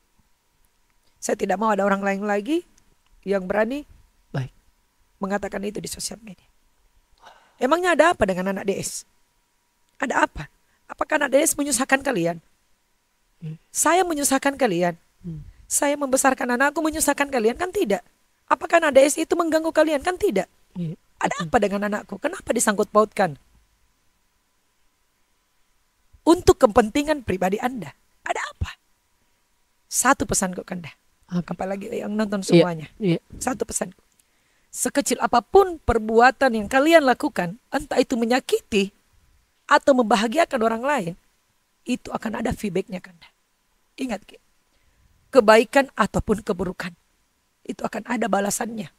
Saya tidak mau ada orang lain lagi yang berani baik mengatakan itu di sosial media. Emangnya ada apa dengan anak DS? Ada apa? Apakah anak DS menyusahkan kalian? Hmm. Saya menyusahkan kalian. Hmm. Saya membesarkan anakku menyusahkan kalian kan tidak. Apakah es itu mengganggu kalian kan tidak? Iya. Ada hmm. apa dengan anakku? Kenapa disangkut pautkan? Untuk kepentingan pribadi Anda. Ada apa? Satu pesan kok kanda. Apalagi yang nonton iya. semuanya. Iya. Satu pesan. Sekecil apapun perbuatan yang kalian lakukan, entah itu menyakiti atau membahagiakan orang lain, itu akan ada feedbacknya kanda. Ingat, kebaikan ataupun keburukan. Itu akan ada balasannya.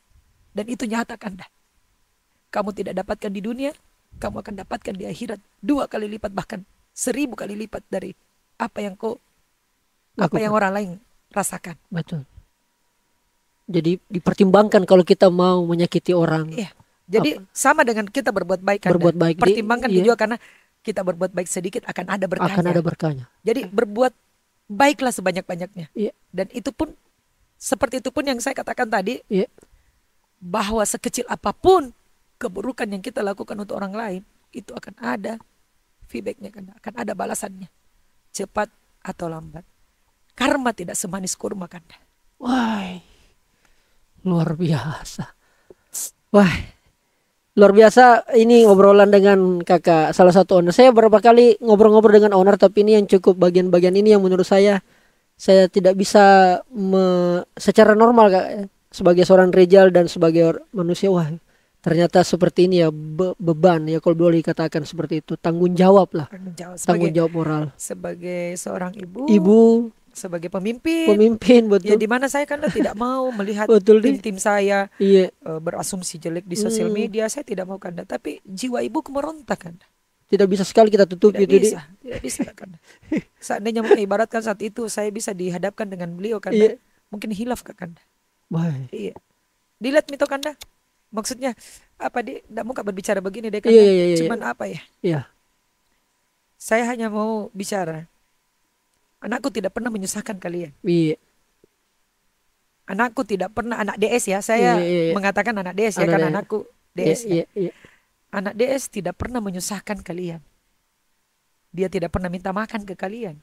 Dan itu nyata dah Kamu tidak dapatkan di dunia, kamu akan dapatkan di akhirat. Dua kali lipat bahkan seribu kali lipat dari apa yang kau, apa yang orang lain rasakan. Betul. Jadi dipertimbangkan kalau kita mau menyakiti orang. Iya. Jadi apa? sama dengan kita berbuat baik. Berbuat baik. Pertimbangkan di, iya. juga karena kita berbuat baik sedikit akan ada berkahnya. Akan ada berkahnya. Jadi iya. berbuat baiklah sebanyak-banyaknya. Yeah. Dan itu pun seperti itu pun yang saya katakan tadi yeah. bahwa sekecil apapun keburukan yang kita lakukan untuk orang lain itu akan ada feedbacknya kan akan ada balasannya cepat atau lambat. Karma tidak semanis kurma kan. Wah, luar biasa. Wah, luar biasa ini ngobrolan dengan kakak salah satu owner saya berapa kali ngobrol-ngobrol dengan owner tapi ini yang cukup bagian-bagian ini yang menurut saya saya tidak bisa me, secara normal kak ya. sebagai seorang rejal dan sebagai manusia wah ternyata seperti ini ya be beban ya kalau boleh dikatakan seperti itu tanggung jawab lah tanggung jawab, sebagai, tanggung jawab moral sebagai seorang ibu ibu sebagai pemimpin. Pemimpin ya, betul. Ya di mana saya kan tidak mau melihat betul, tim-tim saya iya. uh, berasumsi jelek di sosial hmm. media. Saya tidak mau kanda, tapi jiwa ibu meronta kanda. Tidak bisa sekali kita tutup tidak gitu, bisa, Tidak bisa kanda. Seandainya mengibaratkan saat itu saya bisa dihadapkan dengan beliau kanda, iya. mungkin hilaf ke kanda. Baik. Iya. Dilihat mito kanda. Maksudnya apa dia tidak mau berbicara begini deh iya, kanda. Iya, iya, iya, Cuman iya. apa ya? Iya. Saya hanya mau bicara Anakku tidak pernah menyusahkan kalian. Iya. Anakku tidak pernah anak DS ya. Saya iya, iya. iya. mengatakan anak DS ya, anak ya karena anakku iya, DS. Iya, ya. iya, iya. Anak DS tidak pernah menyusahkan kalian. Dia tidak pernah minta makan ke kalian.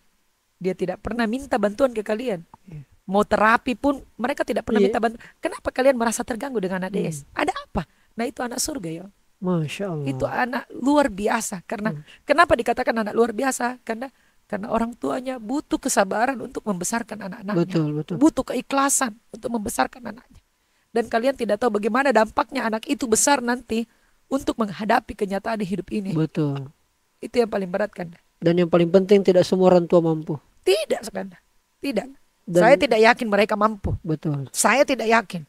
Dia tidak pernah minta bantuan ke kalian. Iya. Mau terapi pun mereka tidak pernah iya. minta bantuan. Kenapa kalian merasa terganggu dengan anak hmm. DS? Hmm. Ada apa? Nah itu anak surga ya. Masya Allah. Itu anak luar biasa. Karena hmm. kenapa dikatakan anak luar biasa? Karena karena orang tuanya butuh kesabaran untuk membesarkan anak-anaknya. Betul, betul. Butuh keikhlasan untuk membesarkan anaknya. Dan kalian tidak tahu bagaimana dampaknya anak itu besar nanti untuk menghadapi kenyataan di hidup ini. Betul. Itu yang paling berat kan. Dan yang paling penting tidak semua orang tua mampu. Tidak, Tidak. Dan, saya tidak yakin mereka mampu. Betul. Saya tidak yakin.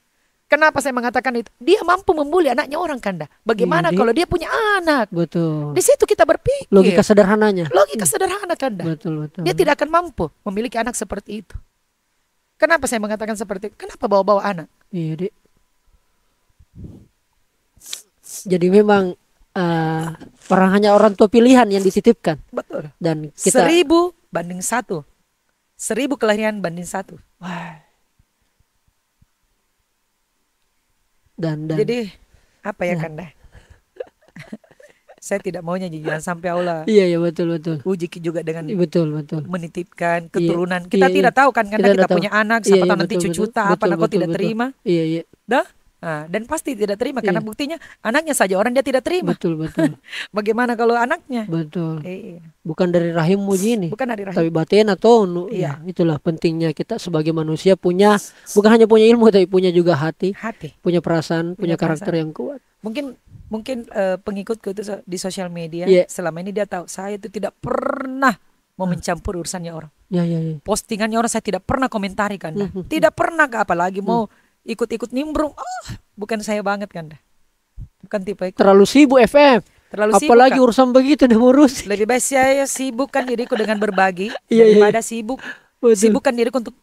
Kenapa saya mengatakan itu? Dia mampu membuli anaknya orang kanda. Bagaimana iya, kalau dia punya anak? Betul. Di situ kita berpikir. Logika sederhananya. Logika sederhana kanda. Betul betul. Dia tidak akan mampu memiliki anak seperti itu. Kenapa saya mengatakan seperti itu? Kenapa bawa-bawa anak? Iya, Dek. Jadi memang uh, orang hanya orang tua pilihan yang dititipkan. Betul. Dan kita seribu banding satu, seribu kelahiran banding satu. Wah. dan dan jadi apa ya, ya. kanda saya tidak maunya jangan sampai Allah. Iya iya betul betul. Uji juga dengan betul betul. Menitipkan iya. keturunan. Iya, kita iya, iya. tidak iya. tahu kan kanda kita, kita punya anak iya, siapa iya, iya, nanti cucu tak apa betul, tidak betul. terima. Iya iya. Dah? Ah, dan pasti tidak terima iya. karena buktinya anaknya saja orang dia tidak terima. Betul betul. Bagaimana kalau anaknya? Betul. Iya. Bukan dari rahimmu ini. Bukan dari rahim. Tapi batin atau nu, ya, iya. ya, itulah pentingnya kita sebagai manusia punya bukan hanya punya ilmu tapi punya juga hati. Hati. Punya perasaan, punya, punya karakter perasaan. yang kuat. Mungkin mungkin uh, eh, pengikutku itu di sosial media yeah. selama ini dia tahu saya itu tidak pernah mau hmm. mencampur urusannya orang. Ya, ya, ya. Postingannya orang saya tidak pernah komentari kan. Tidak pernah apalagi mau ikut-ikut nimbrung oh bukan saya banget kan dah, bukan tipe ikut. terlalu sibuk FM terlalu sibuk apalagi kan? urusan begitu dah ngurus lebih baik saya sibukkan diriku dengan berbagi iya, iya, iya, daripada iya. sibuk betul. sibukkan diriku untuk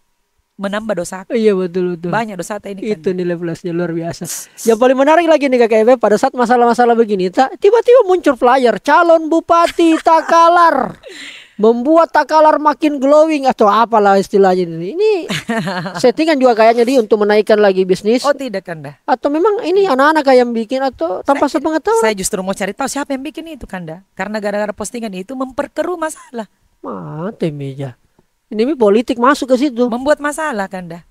menambah dosa Iya betul betul. Banyak dosa ini kan. Itu nilai plusnya luar biasa. Yang paling menarik lagi nih Kak Eve pada saat masalah-masalah begini tiba-tiba muncul flyer calon bupati Takalar. membuat takalar makin glowing atau apalah istilahnya ini. Ini settingan juga kayaknya dia untuk menaikkan lagi bisnis. Oh tidak Kanda. Atau memang ini anak-anak yang bikin atau tanpa sepengetahuan? Saya justru mau cari tahu siapa yang bikin itu Kanda. Karena gara-gara postingan itu memperkeruh masalah. Mati meja. Ini politik masuk ke situ. Membuat masalah Kanda.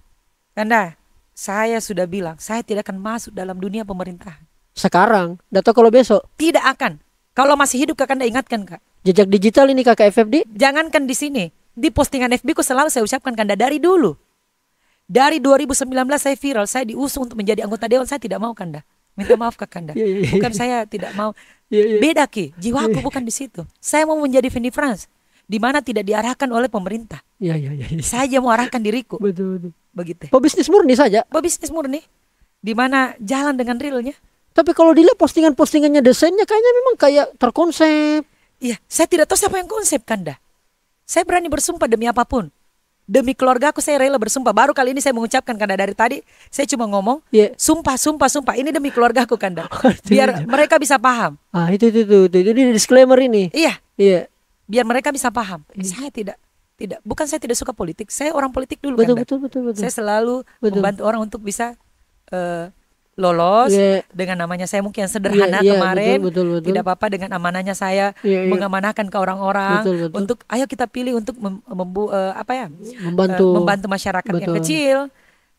Kanda, saya sudah bilang saya tidak akan masuk dalam dunia pemerintahan. Sekarang, atau kalau besok? Tidak akan. Kalau masih hidup kakanda Kanda ingatkan Kak jejak digital ini kakak FFD? Jangankan di sini, di postingan FB ku selalu saya ucapkan kanda dari dulu. Dari 2019 saya viral, saya diusung untuk menjadi anggota dewan, saya tidak mau kanda. Minta maaf kak kanda, iya, iya, iya. bukan saya tidak mau. Beda ki, Jiwa aku bukan di situ. Saya mau menjadi Vini France, di mana tidak diarahkan oleh pemerintah. Iya iya iya. Saya mau arahkan diriku. Betul betul. Begitu. Pebisnis murni saja. Pebisnis murni, di mana jalan dengan realnya. Tapi kalau dilihat postingan-postingannya desainnya kayaknya memang kayak terkonsep Iya, saya tidak tahu siapa yang konsepkan dah. Saya berani bersumpah demi apapun. Demi keluarga aku saya rela bersumpah. Baru kali ini saya mengucapkan karena dari tadi saya cuma ngomong yeah. sumpah sumpah sumpah ini demi keluarga aku Kanda. Oh, Biar mereka bisa paham. Ah itu itu itu itu, itu, disclaimer ini. Iya. Iya. Yeah. Biar mereka bisa paham. Yeah. Saya tidak tidak bukan saya tidak suka politik. Saya orang politik dulu betul, Kanda. Betul betul betul. Saya selalu betul. membantu orang untuk bisa uh, lolos yeah. dengan namanya saya mungkin yang iya, sederhana yeah, yeah, kemarin betul, betul, betul. tidak apa-apa dengan amanahnya saya yeah, yeah. mengamanahkan ke orang-orang untuk ayo kita pilih untuk mem uh, apa ya membantu uh, membantu masyarakat betul. yang kecil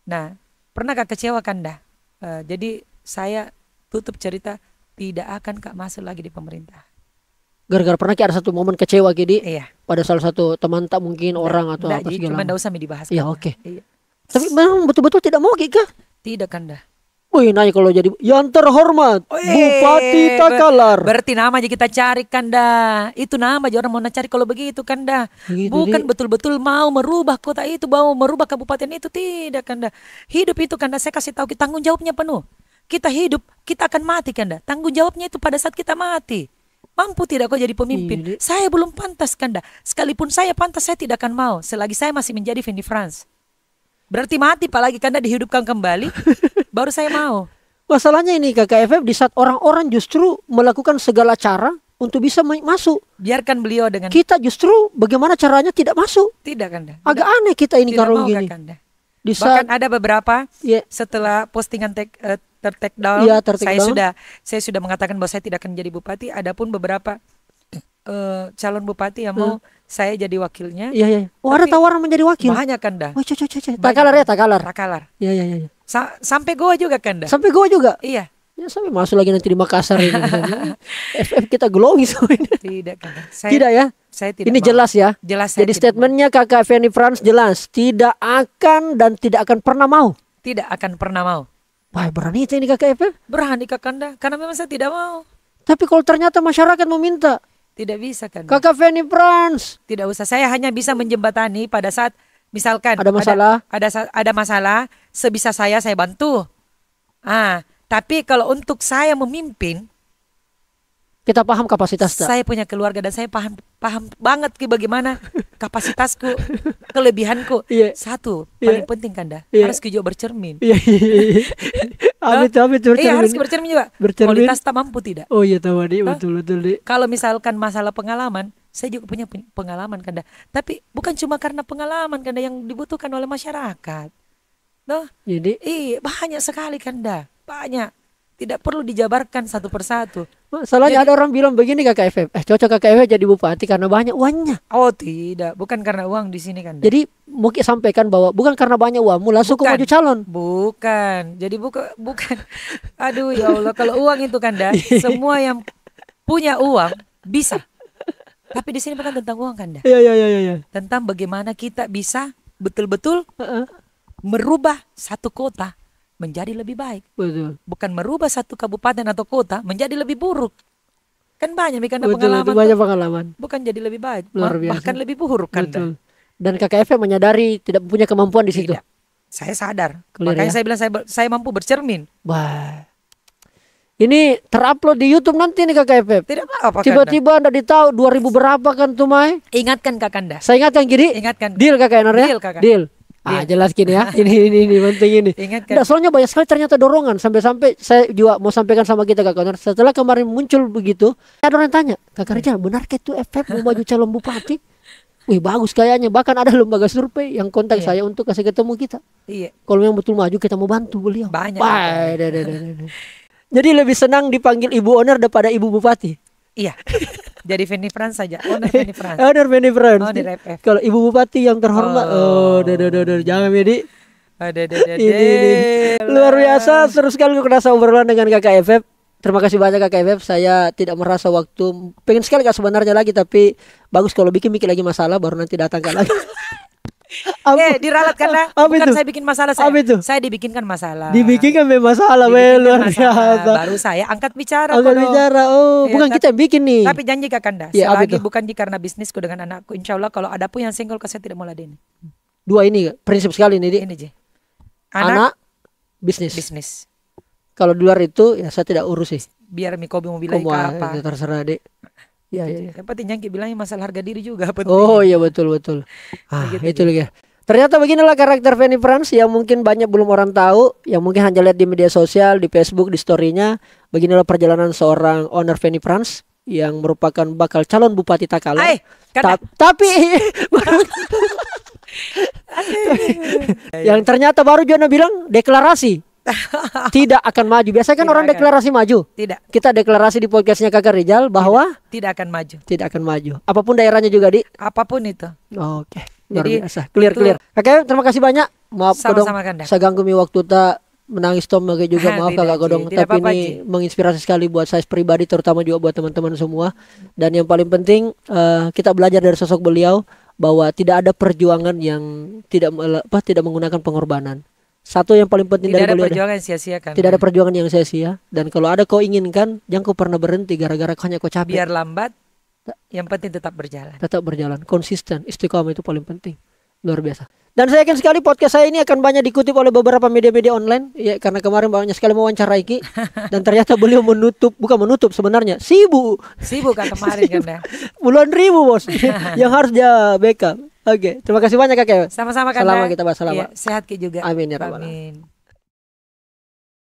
nah pernahkah kecewa kan dah uh, jadi saya tutup cerita tidak akan kak masuk lagi di pemerintah gara-gara pernah ada satu momen kecewa jadi iya. pada salah satu teman tak mungkin nah, orang atau nah, apa segala cuma tidak usah dibahas ya oke okay. iya. tapi memang betul-betul tidak mau kak tidak kan Wih oh, iya, nanya kalau jadi yang terhormat oh, iya, Bupati Takalar. Ber berarti nama aja kita cari kan dah. Itu nama aja orang mau cari kalau begitu kan dah. Gitu, Bukan betul-betul mau merubah kota itu, mau merubah kabupaten itu tidak kan Hidup itu kan saya kasih tahu kita tanggung jawabnya penuh. Kita hidup, kita akan mati kan Tanggung jawabnya itu pada saat kita mati. Mampu tidak kau jadi pemimpin? Gitu. Saya belum pantas kan Sekalipun saya pantas saya tidak akan mau selagi saya masih menjadi Vini France. Berarti mati Pak lagi karena dihidupkan kembali baru saya mau. Masalahnya ini KKFF di saat orang-orang justru melakukan segala cara untuk bisa masuk. Biarkan beliau dengan kita justru bagaimana caranya tidak masuk. Tidak kan? Agak aneh kita ini kalau gini. Kanda. Di saat, Bahkan ada beberapa yeah. setelah postingan tek, uh, eh, ter iya, down, yeah, ter saya down. sudah saya sudah mengatakan bahwa saya tidak akan jadi bupati. Adapun beberapa uh, calon bupati yang hmm. mau mau saya jadi wakilnya. Iya iya. iya. Oh, ada tawaran menjadi wakil. Banyak kan dah. Oh, Takalar ya, takalar. Takalar. Iya, iya iya iya. Sa sampai gua juga kan dah. Sampai gua juga. Iya. Ya sampai masuk lagi nanti di Makassar ini. FF kita glowing so ini. Tidak kan. Saya, tidak ya. Saya tidak. Ini mau. jelas ya. Jelas. Jadi statementnya Kakak Fanny France jelas tidak akan dan tidak akan pernah mau. Tidak akan pernah mau. Wah berani itu ini Kakak FF? Berani Kakanda karena memang saya tidak mau. Tapi kalau ternyata masyarakat meminta, tidak bisa kan? Kakak Fanny Prans. Tidak usah. Saya hanya bisa menjembatani pada saat misalkan ada masalah. Ada ada, ada masalah, sebisa saya saya bantu. Ah, tapi kalau untuk saya memimpin, kita paham kapasitas. Tak? Saya punya keluarga dan saya paham paham banget ki bagaimana kapasitasku, kelebihanku. Yeah. Satu iya. paling penting kanda yeah. harus juga bercermin. Iya iya, iya. Amit amit bercermin. Iya harus bercermin juga. Bercermin. Kualitas tak mampu tidak. Oh iya tahu di betul betul di. Kalau misalkan masalah pengalaman, saya juga punya pengalaman kanda. Tapi bukan cuma karena pengalaman kanda yang dibutuhkan oleh masyarakat. No. Jadi, iya, iya banyak sekali kanda, banyak tidak perlu dijabarkan satu persatu. Soalnya ada orang bilang begini kakak FF, eh cocok kakak FF jadi bupati karena banyak uangnya. Oh tidak, bukan karena uang di sini kan. Jadi mungkin sampaikan bahwa bukan karena banyak uang, mulai bukan, maju calon. Bukan, jadi buka, bukan. Aduh ya Allah, kalau uang itu kan dah, semua yang punya uang bisa. Tapi di sini bukan tentang uang kan dah. Iya iya iya. Ya. Tentang bagaimana kita bisa betul-betul uh -uh. merubah satu kota menjadi lebih baik. Betul. Bukan merubah satu kabupaten atau kota menjadi lebih buruk. Kan banyak kan pengalaman. Betul, banyak pengalaman. Bukan jadi lebih baik, bahkan lebih buruk kan. Betul. Dan KKF menyadari tidak punya kemampuan di situ. Saya sadar. Clear, ya? Makanya ya? saya bilang saya saya mampu bercermin. Wah. Ini terupload di YouTube nanti nih KKF. Tidak apa-apa. Tiba-tiba Anda ditahu 2000 berapa kan Tumai? Ingatkan Kakanda. Saya ingatkan jadi. Ingatkan. Deal Kakak Enor ya. Deal Kakak. Deal. Ah, iya. jelas gini ya. Ini ini ini penting ini. Ingat Nggak, soalnya banyak sekali ternyata dorongan sampai-sampai saya juga mau sampaikan sama kita Kak Konar. Setelah kemarin muncul begitu, ada orang tanya kak "Kakak benar ke itu efek mau maju calon bupati?" Wih bagus kayaknya bahkan ada lembaga survei yang kontak iya. saya untuk kasih ketemu kita. Iya. Kalau yang betul maju kita mau bantu beliau. Banyak. Bye, Jadi lebih senang dipanggil ibu owner daripada ibu bupati. Iya. Jadi Fanny Frans saja. Owner Fanny Frans. Owner Fanny Frans. Oh, oh, oh Kalau Ibu Bupati yang terhormat. Oh, udah, udah, udah, jangan jadi. Ada, ada, ada. Luar biasa, seru sekali kerasa obrolan dengan Kakak FF. Terima kasih banyak Kak FF. Saya tidak merasa waktu pengen sekali Kak sebenarnya lagi tapi bagus kalau bikin bikin lagi masalah baru nanti datang Kak lagi. eh diralat karena apa bukan itu? saya bikin masalah saya. Apa itu? Saya dibikinkan masalah. Dibikinkan masalah, dibikinkan masalah. Baru saya angkat bicara. Angkat kalau, bicara. Oh, ya, bukan kita yang bikin nih. Tapi janji kak Kanda. ya, selagi bukan di karena bisnisku dengan anakku, insya Allah kalau ada pun yang single saya tidak mau ladeni. Dua ini prinsip sekali nih, Ini, aja. Anak, anak bisnis. Bisnis. Kalau di luar itu ya saya tidak urus sih. Biar Mikobi mau bilang apa. Ya, terserah, Dek. Iya, gitu. iya, iya. Ya. Tapi nyangkit bilangnya masalah harga diri juga penting. Oh iya betul betul. Gitu ah, gitu, itu ya. Ternyata beginilah karakter Fanny Franz yang mungkin banyak belum orang tahu, yang mungkin hanya lihat di media sosial, di Facebook, di story-nya. Beginilah perjalanan seorang owner Fanny Franz yang merupakan bakal calon Bupati Takalar. Ay, Ta tapi yang ternyata baru Jona bilang deklarasi tidak akan maju. Biasanya kan tidak orang akan. deklarasi maju. Tidak. Kita deklarasi di podcastnya Kakak Rizal bahwa tidak, tidak akan maju. Tidak akan maju. Apapun daerahnya juga di. Apapun itu. Oke. Okay. Jadi biasa. clear itu... clear. Kakak terima kasih banyak. Maaf Sama-sama kodong. Saya ganggu mi waktu tak menangis Tom lagi juga maaf tidak, kakak Kodong tidak tapi apa, ini Ji. menginspirasi sekali buat saya pribadi terutama juga buat teman-teman semua dan yang paling penting uh, kita belajar dari sosok beliau bahwa tidak ada perjuangan yang tidak apa tidak menggunakan pengorbanan satu yang paling penting tidak dari ada perjuangan yang sia kan. tidak ada perjuangan yang sia-sia dan kalau ada kau inginkan jangan kau pernah berhenti gara-gara hanya kau capek biar lambat yang penting tetap berjalan tetap berjalan konsisten istiqomah itu paling penting luar biasa dan saya yakin sekali podcast saya ini akan banyak dikutip oleh beberapa media-media online ya karena kemarin banyak sekali wawancara Iki dan ternyata beliau menutup bukan menutup sebenarnya sibuk sibuk kan kemarin kan ya. bulan ribu bos yang harus dia backup Oke, terima kasih banyak kakek. Sama-sama kakak. Selama kita bahas selama. Ya, sehat juga. Amin ya rabbal alamin.